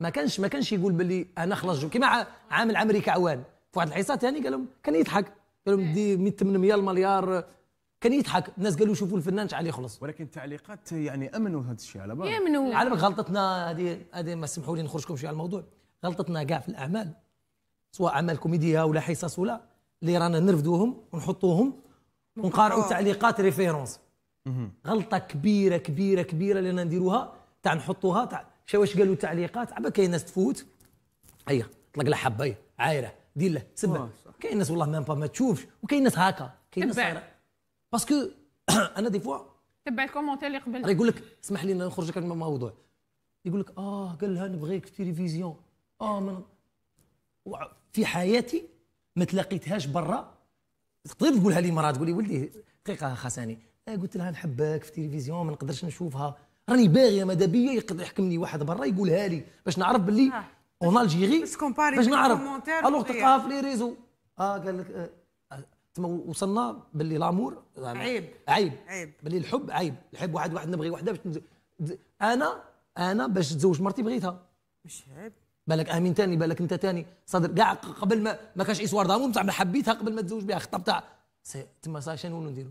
ما كانش ما كانش يقول باللي انا خلاص كيما عامل عمري كعوان في واحد الحصه ثاني قال لهم كان يضحك قال لهم إيه. دي 800 مليار كان يضحك الناس قالوا شوفوا الفنان شحال يخلص ولكن التعليقات يعني امنوا هذا الشيء على بعض يمنوا على غلطتنا هذه هذه ما سمحوا لي نخرجكم شويه على الموضوع غلطتنا كاع في الاعمال سواء اعمال كوميديه ولا حصص ولا اللي رانا نرفدوهم ونحطوهم ونقارعوا تعليقات ريفيرونس غلطه كبيره كبيره كبيره اللي نديروها تاع نحطوها تاع شا واش قالوا تعليقات عبا كاين ناس تفوت هيا طلق لها حبه عايره دير له سبه كاين ناس والله ميم با ما تشوفش وكاين ناس هكا كاين ناس باسكو انا دي فوا تبع الكومونتير اللي قبل يقول لك اسمح لي نخرج لك من الموضوع يقول لك اه قال لها نبغيك في التلفزيون اه من في حياتي ما تلاقيتهاش برا تقدر طيب تقولها لي مرات تقول لي ولدي دقيقة خساني آه، قلت لها نحبك في التلفزيون ما نقدرش نشوفها راني باغية ماذا بيا يقدر يحكمني واحد برا يقولها لي باش نعرف باللي اون الجيري باش نعرف الوغ تلقاها في لي ريزو اه قال لك آه، تما وصلنا باللي لامور عيب عيب عيب باللي الحب عيب الحب واحد واحد نبغي وحده باش انا انا باش نتزوج مرتي بغيتها مش عيب بالك امين تاني بالك انت تاني صدر كاع قبل ما ما كانش اسوار دامو بصح حبيتها قبل ما تزوج بها تاع تما صا شنو نديرو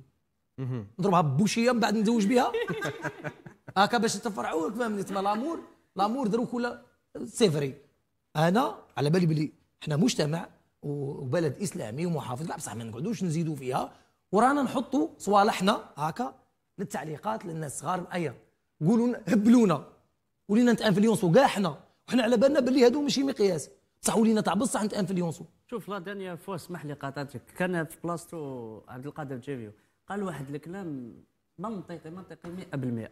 نضربها ببوشيه من بعد نزوج بها هكا باش تفرعوا فهمني تما لامور لامور دروك ولا سيفري انا على بالي بلي حنا مجتمع وبلد اسلامي ومحافظ لا بصح ما نقعدوش نزيدوا فيها ورانا نحطوا صوالحنا هكا للتعليقات للناس صغار ايا قولوا هبلونا ولينا نتانفلونسوا كاع حنا وحنا على بالنا باللي هادو ماشي مقياس بصح ولينا تاع بصح انت في اليونسو شوف لا دانيا فوا اسمح لي قاطعتك كان في بلاصتو عبد القادر جيفيو قال واحد الكلام منطقي منطقي 100%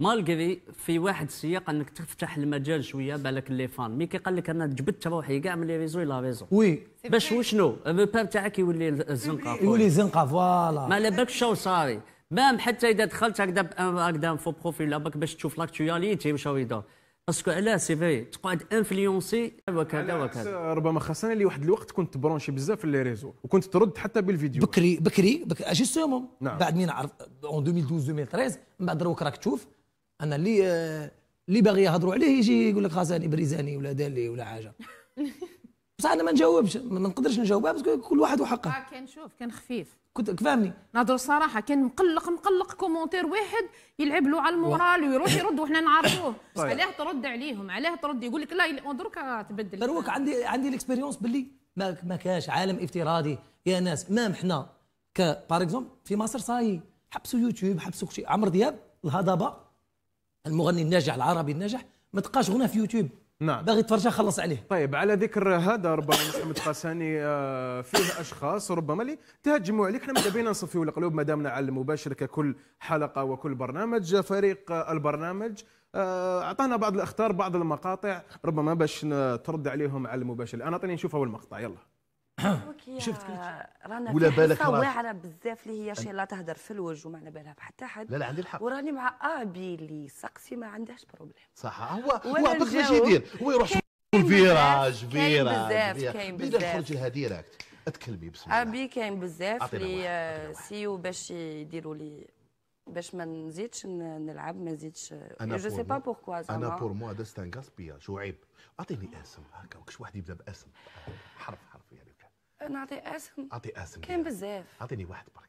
مالغري في واحد السياق انك تفتح المجال شويه بالك لي فان مي كي قال لك انا جبدت روحي كاع من لي ريزو لا ريزو وي باش وشنو الريبير تاعك يولي الزنقه يولي الزنقه فوالا ما على بالكش شو صاري مام حتى اذا دخلت هكذا هكذا فو بروفيل باش تشوف لاكتواليتي وشو يدور باسكو علاه سي فري تقعد انفلونسي وكذا وكذا ربما خاصنا واحد الوقت كنت برونشي بزاف في لي ريزو وكنت ترد حتى بالفيديو بكري بكري, بكري آه، جيستومون نعم. بعد مين عرف اون 2012 2013 من بعد دروك راك تشوف انا اللي اللي آه، باغي يهضروا عليه يجي يقول لك خاصني بريزاني ولا دالي ولا حاجه بصح انا ما نجاوبش ما نقدرش نجاوبها باسكو كل واحد وحقه آه، كان شوف كان خفيف كنت فاهمني نهضر الصراحه كان مقلق مقلق كومونتير واحد يلعب له على المورال ويروح يرد وحنا نعرفوه طيب. علاه ترد عليهم علاه ترد يقول لك لا دروك تبدل دروك عندي عندي الاكسبيريونس باللي ما ما كاش عالم افتراضي يا ناس مام حنا ك اكزومبل في مصر صاي حبسوا يوتيوب حبسوا شيء عمرو دياب الهضبه المغني الناجح العربي الناجح ما تلقاش غنى في يوتيوب نعم باغي تفرجها خلص عليه طيب على ذكر هذا ربما محمد قاساني آه، فيه اشخاص ربما اللي تهجموا عليك احنا ماذا بينا نصفيو القلوب ما دامنا على المباشر ككل حلقه وكل برنامج فريق البرنامج آه، اعطانا بعض الاخطار بعض المقاطع ربما باش ترد عليهم على المباشر انا اعطيني نشوف اول مقطع يلا شفت رانا ولا بالك واعره بزاف اللي هي لا تهدر في الوجه وما على بالها بحتى حد لا لا عندي الحق وراني مع ابي اللي سقسي ما عندهاش بروبليم صح هو هو عطاك اش يدير هو يروح فيراج فيراج بزاف كاين بزاف بدا خرج لها ديريكت اتكلمي بسم الله ابي كاين بزاف اللي آه، سيو باش يديروا لي باش ما نزيدش نلعب ما نزيدش جو سي با بوركوا انا بور موا هذا سان غاسبياج وعيب اعطيني اسم هكا واحد يبدا باسم حرف نعطي اسم اعطي اسم كان بزاف اعطيني واحد برك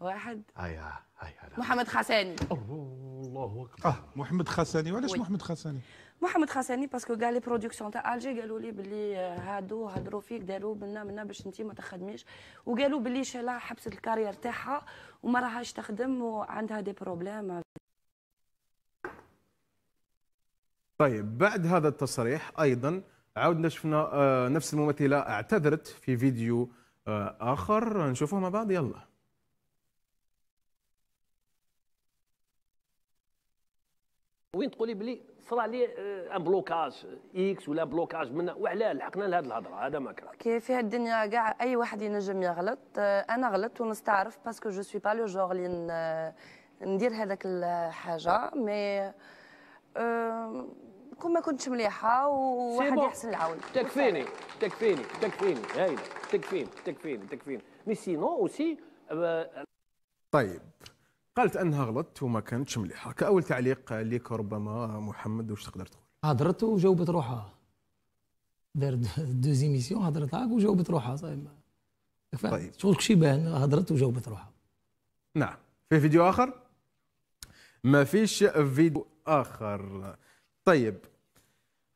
واحد هيا هيا محمد خساني الله اكبر اه, آه، محمد خساني وعلاش محمد خساني محمد خساني باسكو كاع لي برودكسيون تاع الجي قالوا لي بلي هادو هضروا فيك داروا منا منا باش انت ما تخدميش وقالوا بلي شلا حبست الكارير تاعها وما راهاش تخدم وعندها دي بروبليم طيب بعد هذا التصريح ايضا عاودنا شفنا آه، نفس الممثله اعتذرت في فيديو آه، اخر نشوفوه مع بعض يلا وين تقولي بلي صرا لي آه، ان بلوكاج اكس ولا بلوكاج من وعلاه لحقنا لهذه الهضره هذا ما كره كي في الدنيا كاع اي واحد ينجم يغلط انا غلطت ونستعرف باسكو جو سوي با لو جور اللي ندير هذاك الحاجه مي أه كون ما كنتش مليحه وواحد يحسن العون تكفيني تكفيني تكفيني هايله تكفيني تكفيني تكفيني مي سينو اوسي طيب قالت انها غلطت وما كانتش مليحه كاول تعليق لك ربما محمد واش تقدر تقول هضرت وجاوبت روحها دارت دوزيميسيون هضرت هاك وجاوبت روحها صايم طيب شغل كشي بان هضرت وجاوبت روحها نعم في فيديو اخر ما فيش فيديو اخر طيب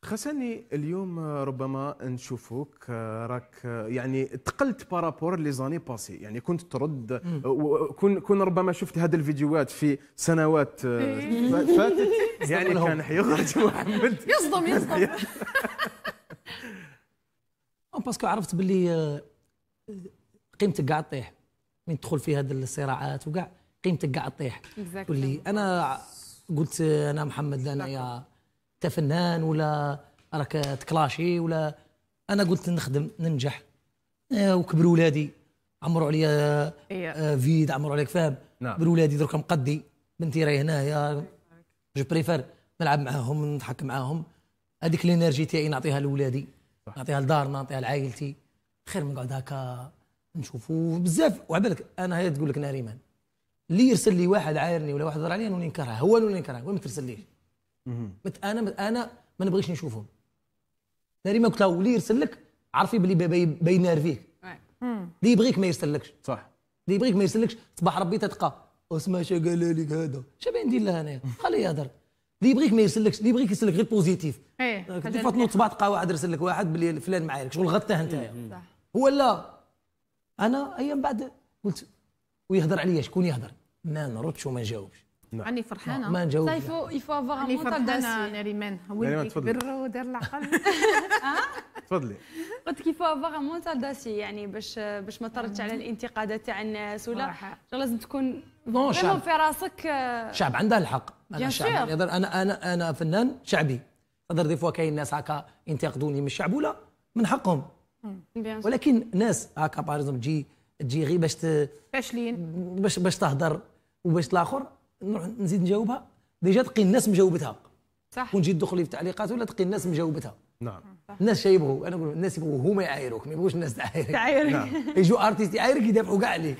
خسني اليوم آه، ربما نشوفوك آه، راك آه، يعني تقلت بارابور لي زاني باسي يعني كنت ترد كن كن ربما شفت هذه الفيديوهات في سنوات إيه. فاتت يعني كان حيخرج محمد يصدم يصدم يعني باسكو عرفت باللي قيمتك قاعد تطيح من تدخل في هذه الصراعات وكاع قيمتك قاعد تطيح واللي انا قلت انا محمد انا يا انت فنان ولا راك تكلاشي ولا انا قلت نخدم ننجح آه، وكبروا ولادي عمروا عليا إيه. آه، فيد عمروا عليك فاهم نعم ولادي درك مقدي بنتي راهي هنايا جو بريفير نلعب معاهم نضحك معاهم هذيك الانرجي تاعي نعطيها لولادي نعطيها لدارنا نعطيها لعائلتي خير من نقعد هكا نشوفوا بزاف وعلى بالك انا هي تقول لك ناريمان اللي يرسل لي واحد عايرني ولا واحد هضر عليا نولي نكرهه هو اللي نكرهه هو ما ترسل ليش مت انا انا ما نبغيش نشوفهم ناري ما قلت له اللي يرسل لك عرفي بلي بينار فيك اللي يبغيك ما يرسلكش صح اللي يبغيك ما يرسلكش صباح ربي تتقى اسمع اش قال لك هذا اش باين ندير له انايا خليه يهضر اللي يبغيك ما يرسلكش اللي يبغيك يرسلك غير بوزيتيف ايه آه، كنت فاتنوض صباح تلقى واحد يرسل لك واحد بلي فلان معاك شغل غطاه انت إيه، صح هو لا انا ايام بعد قلت ويهضر عليا شكون يهضر ما نردش وما نجاوبش راني نعم. فرحانه نعم. ما نجاوبش نعم، لا يفو افوار ان مونتال دانسي نريمان ولدي كبر ودار العقل تفضلي قلت يفو افوار ان مونتال داسي يعني باش باش ما تردش على أمم. الانتقادات تاع الناس ولا لازم تكون نو شعب في راسك شعب عنده الحق انا شعب انا انا انا فنان شعبي تقدر دي فوا كاين ناس هكا ينتقدوني من الشعب ولا من حقهم أمم، ولكن ناس هكا باريزوم تجي تجي غير باش فاشلين باش باش تهضر وباش الاخر نروح نزيد نجاوبها ديجا تقي الناس مجاوبتها صح ونجي تدخل في التعليقات ولا تقي الناس مجاوبتها نعم الناس يبغوا انا نقول الناس يبغوا هما يعايروك ما يبغوش الناس تعايرك تعايرك نعم. يجوا ارتيست يعايرك يدافعوا كاع عليك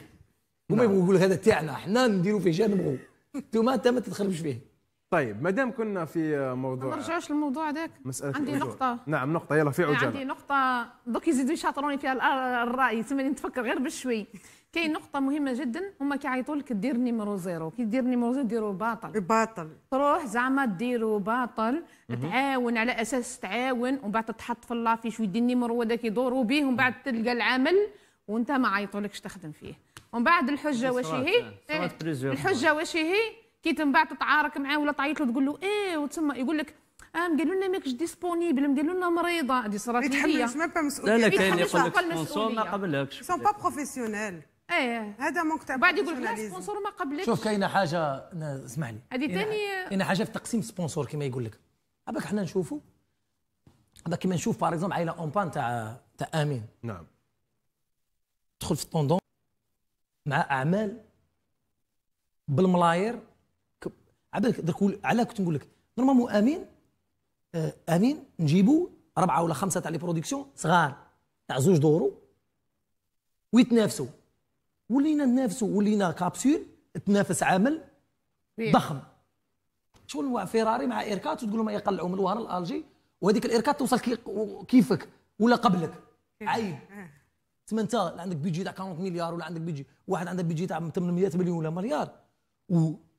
هما نعم. يبغوا يقول هذا تاعنا حنا نديروا فيه شنو نبغوا انتوما انت ما تتخربش فيه طيب مادام كنا في موضوع ما نرجعوش للموضوع هذاك مساله عندي الوجوه. نقطه نعم نقطه يلا في عجاله عندي نقطه دوك يزيدوا يشاطروني فيها الراي تسمى نتفكر غير بشوي كاين نقطه مهمه جدا هما كيعيطوا لك دير نيميرو زيرو كي دير نيميرو زيرو ديروا باطل باطل تروح زعما ديروا باطل تعاون على اساس تعاون ومن بعد تحط في اللافيش ويدير النيميرو هذاك يدوروا به ومن بعد تلقى العمل وانت ما عيطولكش تخدم فيه ومن بعد الحجه واش هي إيه، الحجه واش هي كي من بعد تتعارك معاه ولا تعيط له تقول له ايه وتسمى يقول لك اه قالوا لنا ماكش ديسبونيبل قالوا لنا مريضه هذه صرات لي لا لا كاين يقول لك ما قبلكش سون با بروفيسيونيل ايه هذا مكتب بعد يقول لك سبونسور ما قبلتش شوف كاينه حاجه اسمح لي هذه ثاني كاينه حاجه في تقسيم سبونسور كما يقول لك هباك حنا نشوفوا هباك كما نشوف باغ اكزومبل عائله اونبان تاع تاع امين نعم تدخل في الطوندون مع اعمال بالملاير على درك على كنت نقول لك نورمالمون امين آه، امين نجيبوا اربعه ولا خمسه تاع لي برودكسيون صغار تاع زوج دورو ويتنافسوا ولينا ننافسوا ولينا كابسول تنافس عمل ضخم شغل فيراري مع ايركات وتقول لهم يقلعوا من الوهر الالجي وهذيك الايركات توصل كيفك ولا قبلك عيب آه. تما انت عندك بيجي تاع 40 مليار ولا عندك بيجي واحد عنده بيجي تاع 800 مليون ولا مليار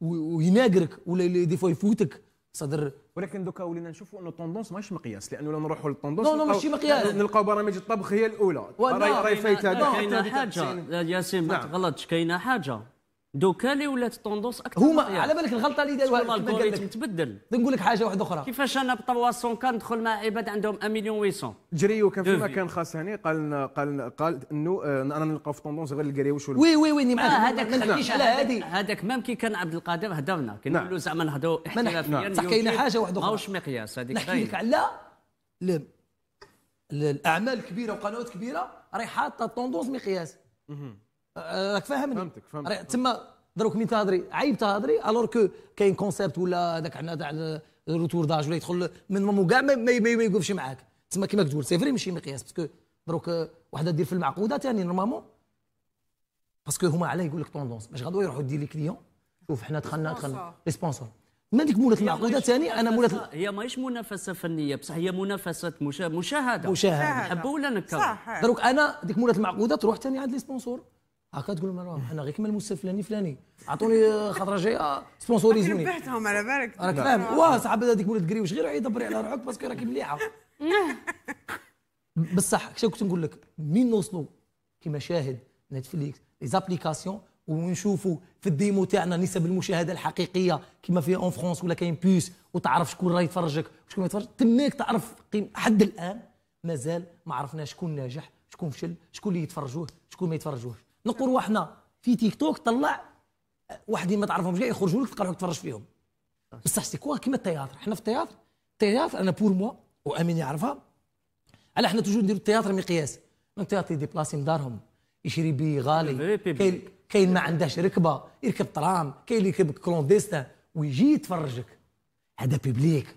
ويناقرك ولا دي فوا يفوتك صدر ولكن دوكا ولينا نشوفوا انه الطوندونس ماهيش مقياس لانه لو نروحوا للطوندونس نو نو ماشي مقياس نلقاو برامج الطبخ هي الاولى راهي نعم. راي فايت نعم. كاينه نعم. حاجه ياسين ما تغلطش كاينه حاجه دوكا اللي ولات طوندونس اكثر هما على بالك الغلطه اللي داروها الالغوريتم تبدل نقول لك حاجه واحده اخرى كيفاش انا ب 300 كندخل مع عباد عندهم 1 مليون 800 جريو كان في مكان خاص هنا يعني، قال قال قال انه آه، انا نلقاو في طوندونس غير الكريوش وي وي وي معاك آه، هذاك ما نحكيش على هذه هذاك ميم كي كان عبد القادر هدرنا كنقولوا نعم. زعما نهضروا احترافيا صح نعم. كاينه حاجه واحده اخرى ماهوش مقياس هذيك نحكي لك على الاعمال الكبيره وقنوات كبيره راهي حاطه طوندونس مقياس راك فاهمني فهمتك فهمتك تما دروك مين تهضري عيب تهضري الور كو كاين كونسيبت ولا هذاك حنا تاع الروتور داج ولا يدخل من مو كاع ما, يوقفش معاك تما كيما تقول سي فري ماشي مقياس باسكو دروك وحده دير في المعقوده ثاني نورمالمون باسكو هما علاه يقول لك طوندونس باش غدوه يروحوا دير لي كليون شوف حنا دخلنا دخلنا لي سبونسور ما ديك مولات المعقوده ثاني انا مولات هي ماهيش منافسه فنيه بصح هي منافسه مشاهده مشاهده نحبوا ولا نكرهوا دروك انا ديك مولات المعقوده تروح ثاني عند لي سبونسور هكا تقول لهم انا غير كما المستف فلاني فلاني اعطوني آه، خطره جايه آه، سبونسوريزوني ربحتهم على بالك راك فاهم آه. واه صعب هذيك ولد قريوش غير عيط دبري على روحك باسكو راكي مليحه بصح شنو كنت نقول لك مين نوصلوا كما شاهد نتفليكس لي زابليكاسيون ونشوفوا في الديمو تاعنا نسب المشاهده الحقيقيه كما في اون فرونس ولا كاين بيس وتعرف شكون راه يتفرجك وشكون ما يتفرج تماك تعرف حد الان مازال ما عرفناش شكون ناجح شكون فشل شكون اللي يتفرجوه شكون ما يتفرجوهش نقولوا احنا في تيك توك طلع واحدين ما تعرفهمش جاي يخرجوا لك تقرا تفرج فيهم بصح سي كوا كيما التياتر حنا في التياتر التياتر انا بور موا وامين يعرفها على حنا توجور نديروا التياتر مقياس التياتر يديبلاسي من دارهم يشري بي غالي كاين كاين ما عندهش ركبه يركب طرام كاين اللي يركب كلونديستا ويجي يتفرجك هذا بيبليك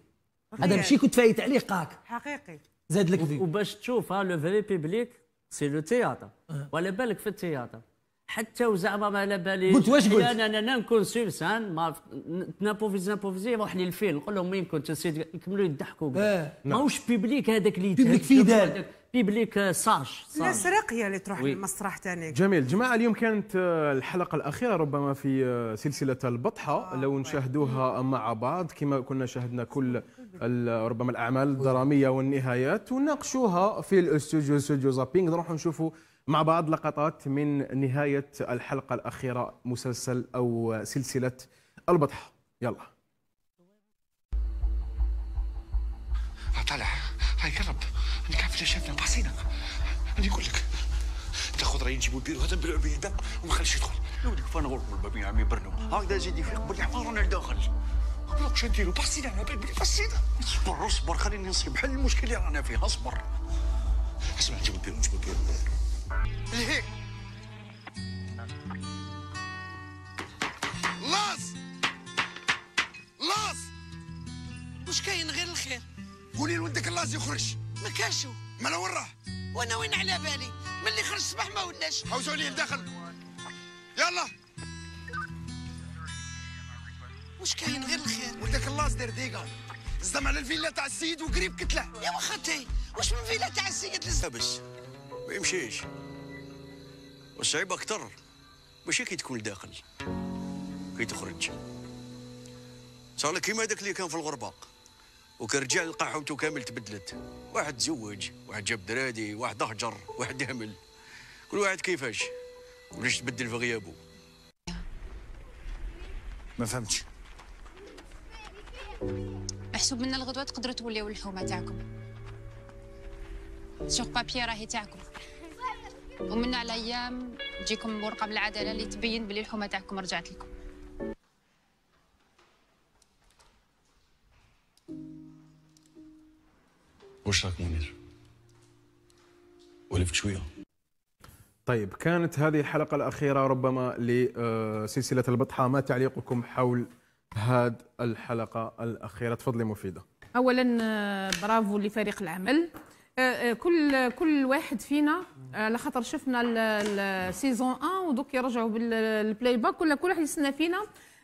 هذا ماشي كنت فايت عليه قاك حقيقي زاد لك وباش تشوف لو فري بيبليك سي لو تياتر أه. وعلى بالك في التياتر حتى وزعما ما على بالي قلت واش قلت انا انا نكون سير سان ما نابوفيز نابوفيزي روح لي الفيلم نقول لهم مين كنت نسيت يكملوا يضحكوا آه. ماهوش نعم. بيبليك هذاك اللي بيبليك فيدال بيبليك ساش ناس راقيه اللي تروح للمسرح ثاني جميل جماعه اليوم كانت آه، الحلقه الاخيره ربما في آه، سلسله البطحه لو طيب. نشاهدوها مع بعض كما كنا شاهدنا كل ربما الاعمال الدراميه والنهايات وناقشوها في الاستوديو استوديو زابينغ نروحوا نشوفوا مع بعض لقطات من نهايه الحلقه الاخيره مسلسل او سلسله البطحه يلا طلع هاي قرب نكافل شفنا بعصينا انا يقول لك تاخذ راي نجيبو نديرو هذا بلعب به دق وما نخليش يدخل لو ديك فانا غرب الباب يا عمي برنو هكذا زيدي فيق انا داخل ما عرفتش نديرو بحسينا على بالي بلي بحسينا اصبر اصبر خليني نصيب حل المشكل اللي رانا فيه اصبر اسمع نجيب بيهم نجيب بيهم ليه لاص لاص واش كاين غير الخير قولي لولدك اللاز يخرج ما كاشو مالا وين راه وانا وين على بالي ملي خرج الصباح ما ولاش حوسوا عليه لداخل يلا واش كاين غير الخير وداك اللاص دار ديكا زدم على الفيلا تاع السيد وقريب كتله يا وخاتي واش من فيلا تاع السيد لابس ما يمشيش والصعيب اكثر ماشي كي تكون داخل كي تخرج صار كيما هذاك اللي كان في الغربه وكان رجع لقى حومته كامل تبدلت واحد تزوج واحد جاب درادي واحد هجر واحد همل كل واحد كيفاش ولاش تبدل في غيابه ما فهمتش احسب من الغدوه تقدروا توليوا اللحومه تاعكم سوغ بابيي راهي تاعكم ومن على ايام تجيكم ورقه بالعداله اللي تبين بلي الحومه تاعكم رجعت لكم واش راك منير ولفت شويه طيب كانت هذه الحلقه الاخيره ربما لسلسله البطحه ما تعليقكم حول هاد الحلقة الأخيرة تفضلي مفيدة أولا آه، برافو لفريق العمل آه، آه، كل كل واحد فينا على خاطر شفنا السيزون 1 ودوك يرجعوا بالبلاي باك كل كل واحد يستنى فينا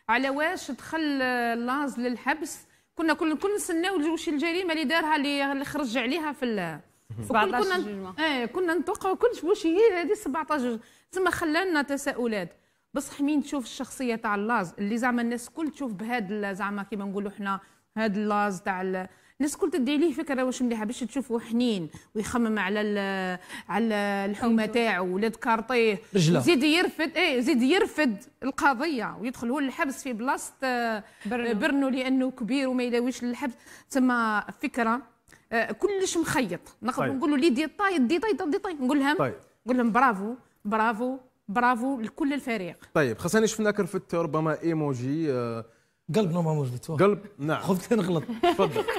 على واش دخل لاز للحبس كنا كل كل نستناو واش الجريمه اللي دارها اللي خرج عليها في 17 كنا إيه، كنا نتوقعوا كلش واش هي هذه 17 ثم خلانا تساؤلات بصح مين تشوف الشخصيه تاع اللاز اللي زعما الناس كل تشوف بهذا زعما كيما نقولوا حنا هذا اللاز تاع الناس كل تدي ليه فكره واش مليحه باش تشوفه حنين ويخمم على على الحومه أيوة. تاعو ولاد كارطيه زيد يرفد ايه زيد يرفد القضيه ويدخل هو للحبس في بلاصه آه، برنو. برنو لانه كبير وما يلاويش للحبس تسمى فكره آه، كلش مخيط نقدر طيب. نقولوا لي ديطاي ديطاي ديطاي نقول لهم طيب. نقول لهم برافو برافو برافو لكل الفريق طيب خاصني شفناك رفدت ربما ايموجي آه قلب نورمال موجود قلب نعم خفت نغلط تفضل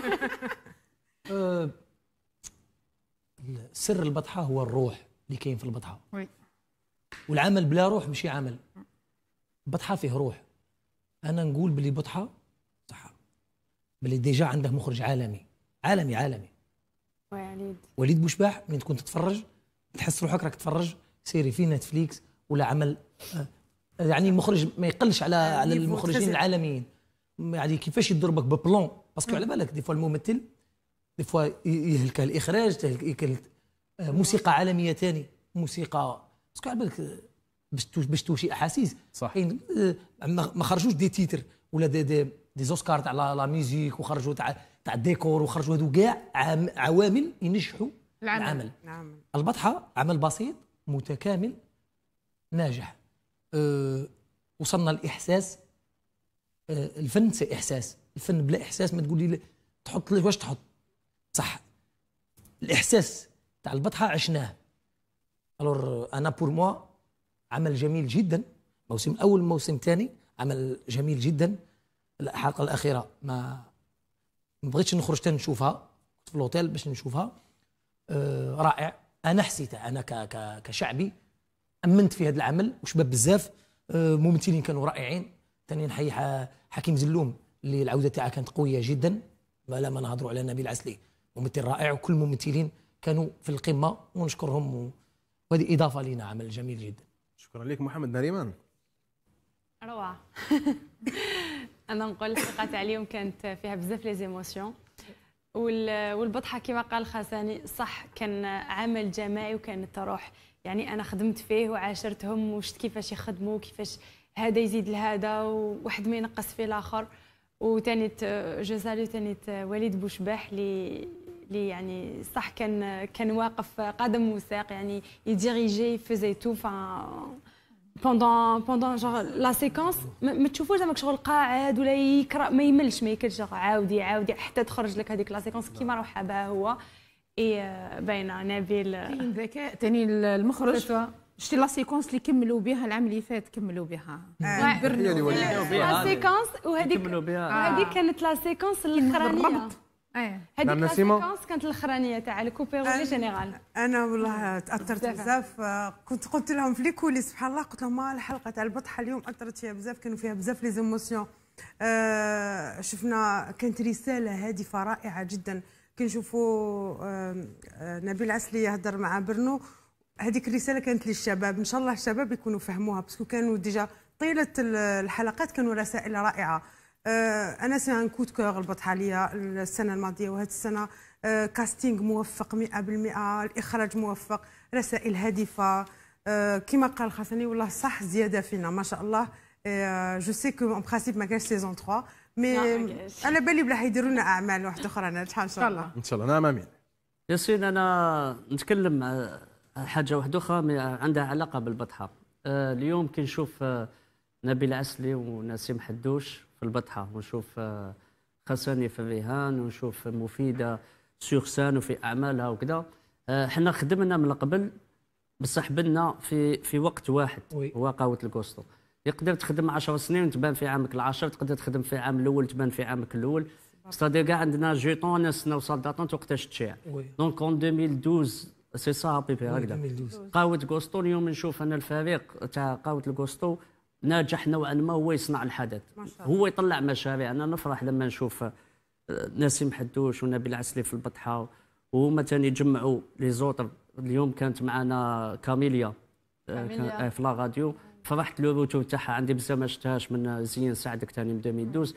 آه سر البطحه هو الروح اللي كاين في البطحه وي والعمل بلا روح ماشي عمل البطحه فيه روح انا نقول بلي بطحه صح بلي ديجا عنده مخرج عالمي عالمي عالمي وليد وليد بوشباح من تكون تتفرج تحس روحك راك تتفرج سيري في نتفليكس ولا عمل آه، يعني مخرج ما يقلش على آه، على المخرجين العالميين يعني كيفاش يضربك ببلون باسكو على بالك دي فوا الممثل دي فوا يهلك الاخراج آه، موسيقى عالميه ثاني موسيقى باسكو على بالك باش توشي احاسيس صح ما خرجوش دي تيتر ولا دي دي, دي زوسكار تاع لا ميوزيك وخرجوا تاع تاع الديكور وخرجوا هذو كاع عوامل ينجحوا العمل العمل نعم. البطحه عمل بسيط متكامل ناجح أه وصلنا الاحساس أه الفن سي احساس الفن بلا احساس ما تقول لي تحط لي واش تحط صح الاحساس تاع البطحه عشناه الور انا بور موا عمل جميل جدا موسم اول موسم ثاني عمل جميل جدا الحلقه الاخيره ما ما بغيتش نخرج حتى نشوفها في الاوتيل باش نشوفها أه رائع انا حسيتها انا ك ك كشعبي امنت في هذا العمل وشباب بزاف آه، ممثلين كانوا رائعين ثاني نحيي حكيم زلوم اللي العوده تاعها كانت قويه جدا ما لا ما نهضروا على نبيل عسلي ممثل رائع وكل الممثلين كانوا في القمه ونشكرهم وهذه اضافه لنا عمل جميل جدا شكرا لك محمد نريمان روعه انا نقول الحلقه تاع اليوم كانت فيها بزاف لي زيموسيون والبطحه كما قال خساني صح كان عمل جماعي وكان التروح يعني انا خدمت فيه وعاشرتهم وشفت كيفاش يخدموا كيفاش هذا يزيد لهذا وواحد ما ينقص في الاخر وتاني جو سالو تاني وليد بوشباح لي لي يعني صح كان كان واقف قدم وساق يعني يديريجي فيزي تو بوندون بوندون جوغ لا سيكونس ما تشوفوش زعما شغل قاعد ولا يكره ما يملش ما يكلش جوغ عاودي عاودي حتى تخرج لك هذيك لا سيكونس كيما راه حابها هو اي باينه نبيل كاين ذكاء ثاني المخرج شتي لا سيكونس اللي كملوا بها العام اللي فات كملوا بها بها لا سيكونس وهذيك هذيك كانت لا سيكونس الاخرانيه ايه هذيك نعم، السيكونس كانت الاخرانيه تاع الكوبيرولي جينيرال انا آه، والله تاثرت بزاف آه، كنت قلت لهم في لي كولي سبحان الله قلت لهم الحلقه تاع البطحه اليوم اثرت فيها بزاف كانوا فيها بزاف لي زيموسيون آه شفنا كانت رساله هادفه رائعه جدا كنشوفوا آه،, آه نبيل عسلي يهضر مع برنو هذيك الرساله كانت للشباب ان شاء الله الشباب يكونوا فهموها باسكو كانوا ديجا طيله الحلقات كانوا رسائل رائعه آه، انا سي ان كود كور ربط عليا السنه الماضيه وهذه السنه كاستينغ آه، موفق 100% الاخراج موفق رسائل هادفه آه، كما قال خاصني والله صح زياده فينا ما شاء الله جو سي كو اون برانسيب ما كانش سيزون 3 مي على بالي بلا حيديروا لنا اعمال واحده اخرى نعم، ان شاء الله ان شاء الله نعم امين ياسين انا نتكلم على حاجه واحده اخرى عندها علاقه بالبطحه اليوم كي نشوف نبيل عسلي ونسيم حدوش في البطحه ونشوف آه، خساني في الرهان ونشوف مفيده سان وفي اعمالها وكذا آه، حنا خدمنا من قبل بصح بنا في في وقت واحد هو قهوه الكوستو يقدر تخدم 10 سنين تبان في عامك العاشر تقدر تخدم في عام الاول تبان في عامك الاول ستادير كاع عندنا جيتون نستناو نوصل داتونت وقتاش تشيع دونك اون 2012 سي سا بيبي هكذا قهوه كوستو اليوم نشوف انا الفريق تاع قهوه الكوستو ناجح نوعا ما هو يصنع الحدث هو يطلع مشاريع انا نفرح لما نشوف آه، نسيم حدوش ونبيل عسلي في البطحه وهما ثاني يجمعوا لي زوتر اليوم كانت معنا كاميليا, آه، كاميليا. آه، في لا راديو فرحت روتو تاعها عندي بزاف ما شفتهاش من زين سعدك ثاني من 2012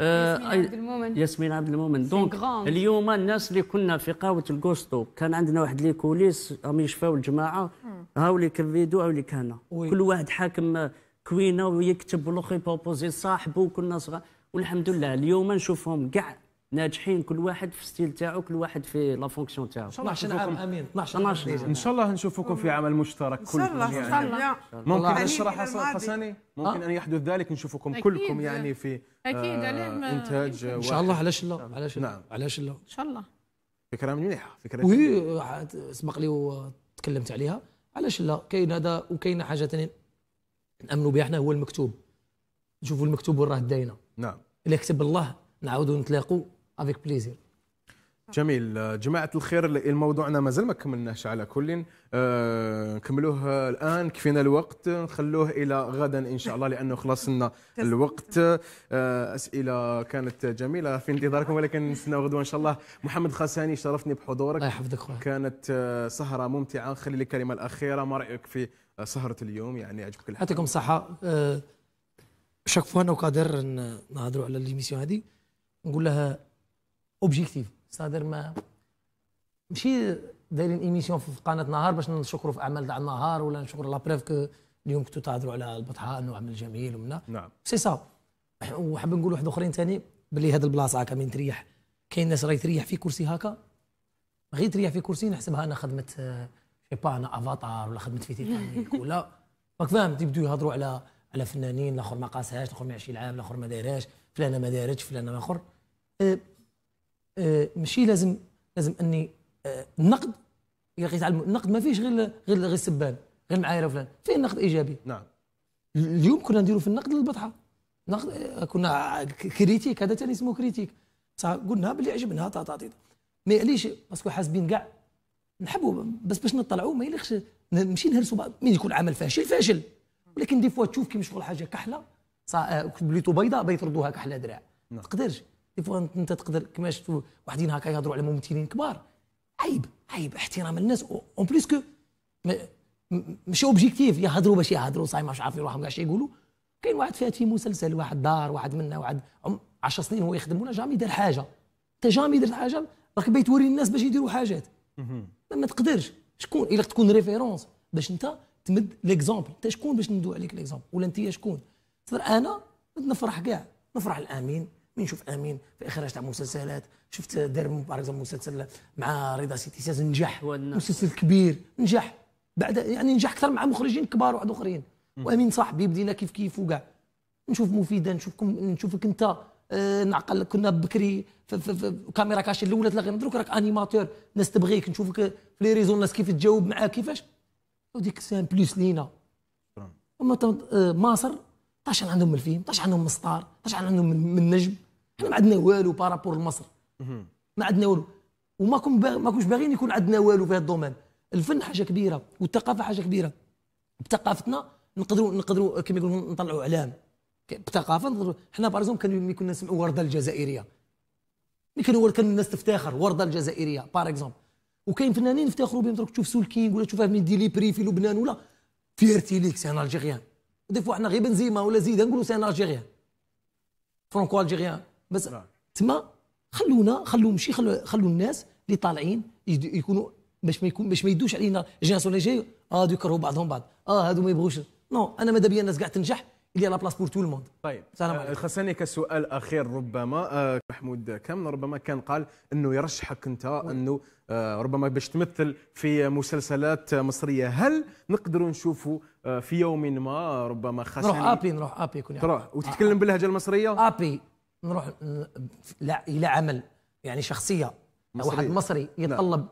ياسمين عبد المؤمن ياسمين عبد المؤمن دونك اليوم الناس اللي كنا في قهوه الكوستو كان عندنا واحد لي كوليس راهم يشفاو الجماعه هاو اللي كريدو هاو اللي كان كل واحد حاكم كوينا ويكتب ولوخي بوبوزي صاحبه وكنا صغار والحمد لله اليوم نشوفهم كاع ناجحين كل واحد في ستيل تاعو كل واحد في لا فونكسيون تاعو ان شاء الله 12 عام امين 12 عام ان شاء الله نشوفكم في عمل مشترك كلكم ان شاء الله ان شاء يعني. الله ممكن يعني حسني آه. ممكن ان يحدث ذلك نشوفكم أكيد. كلكم يعني في اكيد آه انتاج ان شاء الله علاش لا نعم. علاش نعم علاش لا ان شاء الله فكره مليحه فكره وي سبق لي وتكلمت عليها علاش لا كاين هذا وكاين حاجه ثانيه نامنوا به احنا هو المكتوب نشوفوا المكتوب وين راه داينا نعم الا كتب الله نعاودوا نتلاقوا افيك بليزير جميل جماعة الخير الموضوعنا مازال ما كملناش على كل آه، نكملوه الآن كفينا الوقت نخلوه إلى غدا إن شاء الله لأنه خلصنا لنا الوقت آه، أسئلة كانت جميلة في انتظاركم ولكن نستنى غدوة إن شاء الله محمد خساني شرفني بحضورك الله يحفظك كانت آه، سهرة ممتعة خلي لي الكلمة الأخيرة ما رأيك في سهرة اليوم يعني عجبك الحال يعطيكم الصحة أه، شاك فوا نو وقادر نهضروا على ليميسيون هذه نقول لها اوبجيكتيف صادر ما ماشي دايرين ايميسيون في قناه نهار باش نشكروا في اعمال تاع النهار ولا نشكروا لا بريف اليوم كنتوا تهضروا على البطحاء انه عمل جميل ومنا نعم سي سا وحاب نقول واحد اخرين ثاني بلي هذه البلاصه هكا من تريح كاين ناس راهي تريح في كرسي هكا غير تريح في كرسي نحسبها انا خدمه آه، با انا افاتار ولا خدمت في تيتانيك ولا راك فاهم تيبداو يهضروا على على فنانين الاخر ما قاسهاش الاخر ما يعيش العام الاخر ما دايرهاش فلانه ما دارتش فلانه ما اخر أه أه ماشي لازم لازم اني أه النقد يتعلم النقد ما فيش غير غير غير السبان غير معايره فلان فيه النقد ايجابي نعم اليوم كنا نديروا في النقد للبطحه نقد أه، كنا كريتيك هذا ثاني اسمه كريتيك صح قلنا باللي عجبنا طا طا مي علاش باسكو حاسبين كاع نحبوا بس باش نطلعوا ما يليقش ماشي نهرسوا بعض من يكون عمل فاشل فاشل ولكن دي فوا تشوف كيما شغل حاجه كحله آه، بليتو بيضاء بيطردوها كحله دراع ما نعم. تقدرش دي فوا انت تقدر كما شفتوا واحدين هكا يهضروا على ممثلين كبار عيب عيب احترام الناس اون بليس كو ماشي اوبجيكتيف يهضروا باش يهضروا صاي ماش عارفين روحهم كاع يقولوا كاين واحد فاتي مسلسل واحد دار واحد منا واحد 10 سنين هو يخدم ولا جامي دار حاجه انت جامي درت حاجه راك بيتوري الناس باش يديروا حاجات ما تقدرش شكون الا تكون ريفيرونس باش انت تمد ليكزومبل انت شكون باش ندو عليك ليكزومبل ولا انت شكون تقدر انا نفرح كاع نفرح الامين من نشوف امين في اخراج تاع مسلسلات شفت دار باغ مسلسل مع رضا سيتي ساز نجح مسلسل كبير نجح بعد يعني نجح اكثر مع مخرجين كبار واحد اخرين وامين صاحبي بدينا كيف كيف وكاع نشوف مفيده نشوفكم نشوفك انت أه، نعقل كنا بكري كاميرا كاش الاولى تلاقى دروك راك انيماتور الناس تبغيك نشوفك في لي ريزو الناس كيف تجاوب معاك كيفاش وديك سان بلوس لينا اما مصر أه، طاش عندهم من الفيلم طاش عندهم من طاش عندهم من نجم حنا ما عندنا والو بارابور لمصر ما عندنا والو وما كون ما كنتش باغيين يكون عندنا والو في هذا الدومين الفن حاجه كبيره والثقافه حاجه كبيره بثقافتنا نقدروا نقدروا كما يقولوا نطلعوا اعلام بثقافه حنا بارزوم كانوا ملي كنا نسمعوا ورده الجزائريه ملي كانوا كان الناس تفتخر ورده الجزائريه باغ اكزومبل وكاين فنانين نفتخروا بهم تشوف سولكينغ ولا تشوف ميدي ليبري في لبنان ولا فيرتي ليك سي ان الجيريان دي فوا حنا غير بنزيما ولا زيدان نقولوا سي ان الجيريان فرونكو الجيريان بس نعم. تما خلونا خلو مشي خلو, خلو الناس اللي طالعين يكونوا باش ما يكون باش ما يدوش علينا جيناسيون اللي جي اه كرهوا بعضهم بعض اه هادو ما يبغوش نو انا ماذا بيا الناس كاع تنجح il y a la place pour tout le monde طيب سلام آه، عليكم خصني كسؤال اخير ربما آه، محمود كامل ربما كان قال انه يرشحك انت انه آه، ربما باش تمثل في مسلسلات مصريه هل نقدروا نشوفوا في يوم ما ربما خصني نروح ابي نروح ابي يعني. تروح وتتكلم باللهجه المصريه ابي نروح لا الى عمل يعني شخصيه مصرية. واحد مصري نعم. يتطلب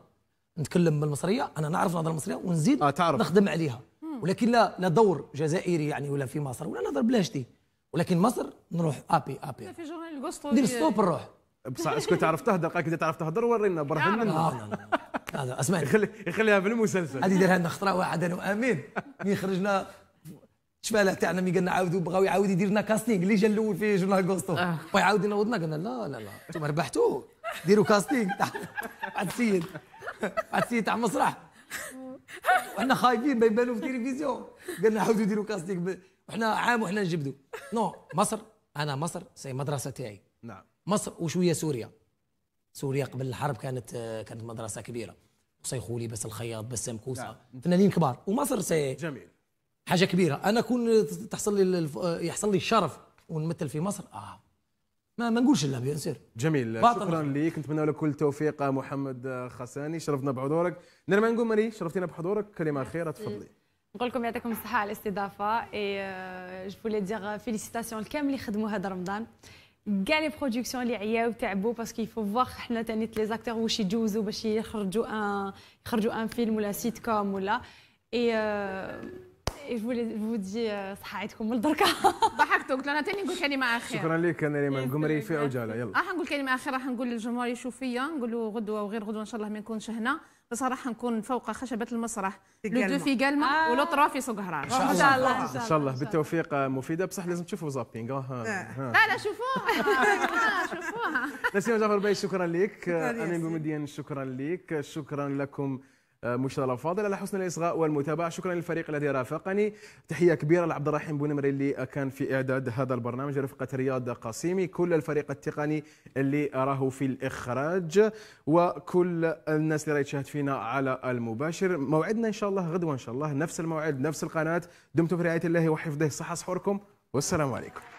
نتكلم بالمصريه انا نعرف نهضر المصريه ونزيد آه تعرف. نخدم عليها ولكن لا لا دور جزائري يعني ولا في مصر ولا نهضر بلاشتي ولكن مصر نروح ابي ابي في جورنال القسطو ندير ستوب نروح بصح اسكو تعرف تهضر قالك تعرف تهضر ورينا برهنا نعم. آه، هذا اسمعني يخلي يخليها في المسلسل هذه دارها لنا خطره واحد انا وامين مين خرجنا شباله تاعنا ملي قالنا عاودوا بغاو يعاود يدير لنا كاستينغ اللي جا الاول في جورنال كوستو ويعاود آه. ينوضنا قلنا لا لا لا انتم ربحتوا ديروا كاستينغ تاع السيد تاع السيد تاع مسرح وحنا خايفين ما يبانوا في التلفزيون قالنا عاودوا ديروا كاستيك وحنا عام وحنا نجبدوا نو مصر انا مصر سي مدرسه تاعي نعم مصر وشويه سوريا سوريا قبل الحرب كانت كانت مدرسه كبيره وسيخولي بس الخياط بس مكوسه نعم. فنانين كبار ومصر سي جميل حاجه كبيره انا كون تحصل لي يحصل لي الشرف ونمثل في مصر اه ما ما نقولش لا بيان سير جميل باطل. شكرا ليك نتمنى لك كل التوفيق محمد خساني شرفنا بحضورك نرمان قمري شرفتينا بحضورك كلمه خيره تفضلي نقول لكم يعطيكم الصحه على الاستضافه اي جو فولي دير فيليسيتاسيون الكامل اللي خدموا هذا رمضان كاع لي برودكسيون اللي عياو تعبوا باسكو يفو فواغ حنا تاني لي زاكتور واش يجوزوا باش يخرجوا ان يخرجوا ان فيلم ولا سيت كوم ولا اي جو فودي آه، صحايتكم لدركا ضحكتوا قلت انا تاني نقول كلمه اخيره شكرا لك انا ريما قمري في عجاله يلا راح نقول كلمه اخيره راح نقول للجمهور يشوف فيا نقول له غدوه وغير غدوه ان شاء الله ما نكونش هنا بصراحه نكون فوق خشبه المسرح لو دو في قلمه آه. ولطرا في سوق هرار ان شاء الله ان شاء الله بالتوفيق آه، مفيده بصح لازم تشوفوا زابينغ آه، لا لا شوفوها شوفوها نسيم جعفر باي شكرا لك امين بومدين شكرا لك شكرا لكم آه، مشرى الفاضل على حسن الاصغاء والمتابعه شكرا للفريق الذي رافقني تحيه كبيره لعبد الرحيم بونمري اللي كان في اعداد هذا البرنامج رفقه رياض قاسيمي كل الفريق التقني اللي راهو في الاخراج وكل الناس اللي راهي تشاهد فينا على المباشر موعدنا ان شاء الله غدوه ان شاء الله نفس الموعد نفس القناه دمتم في رعايه الله وحفظه صحه سحوركم والسلام عليكم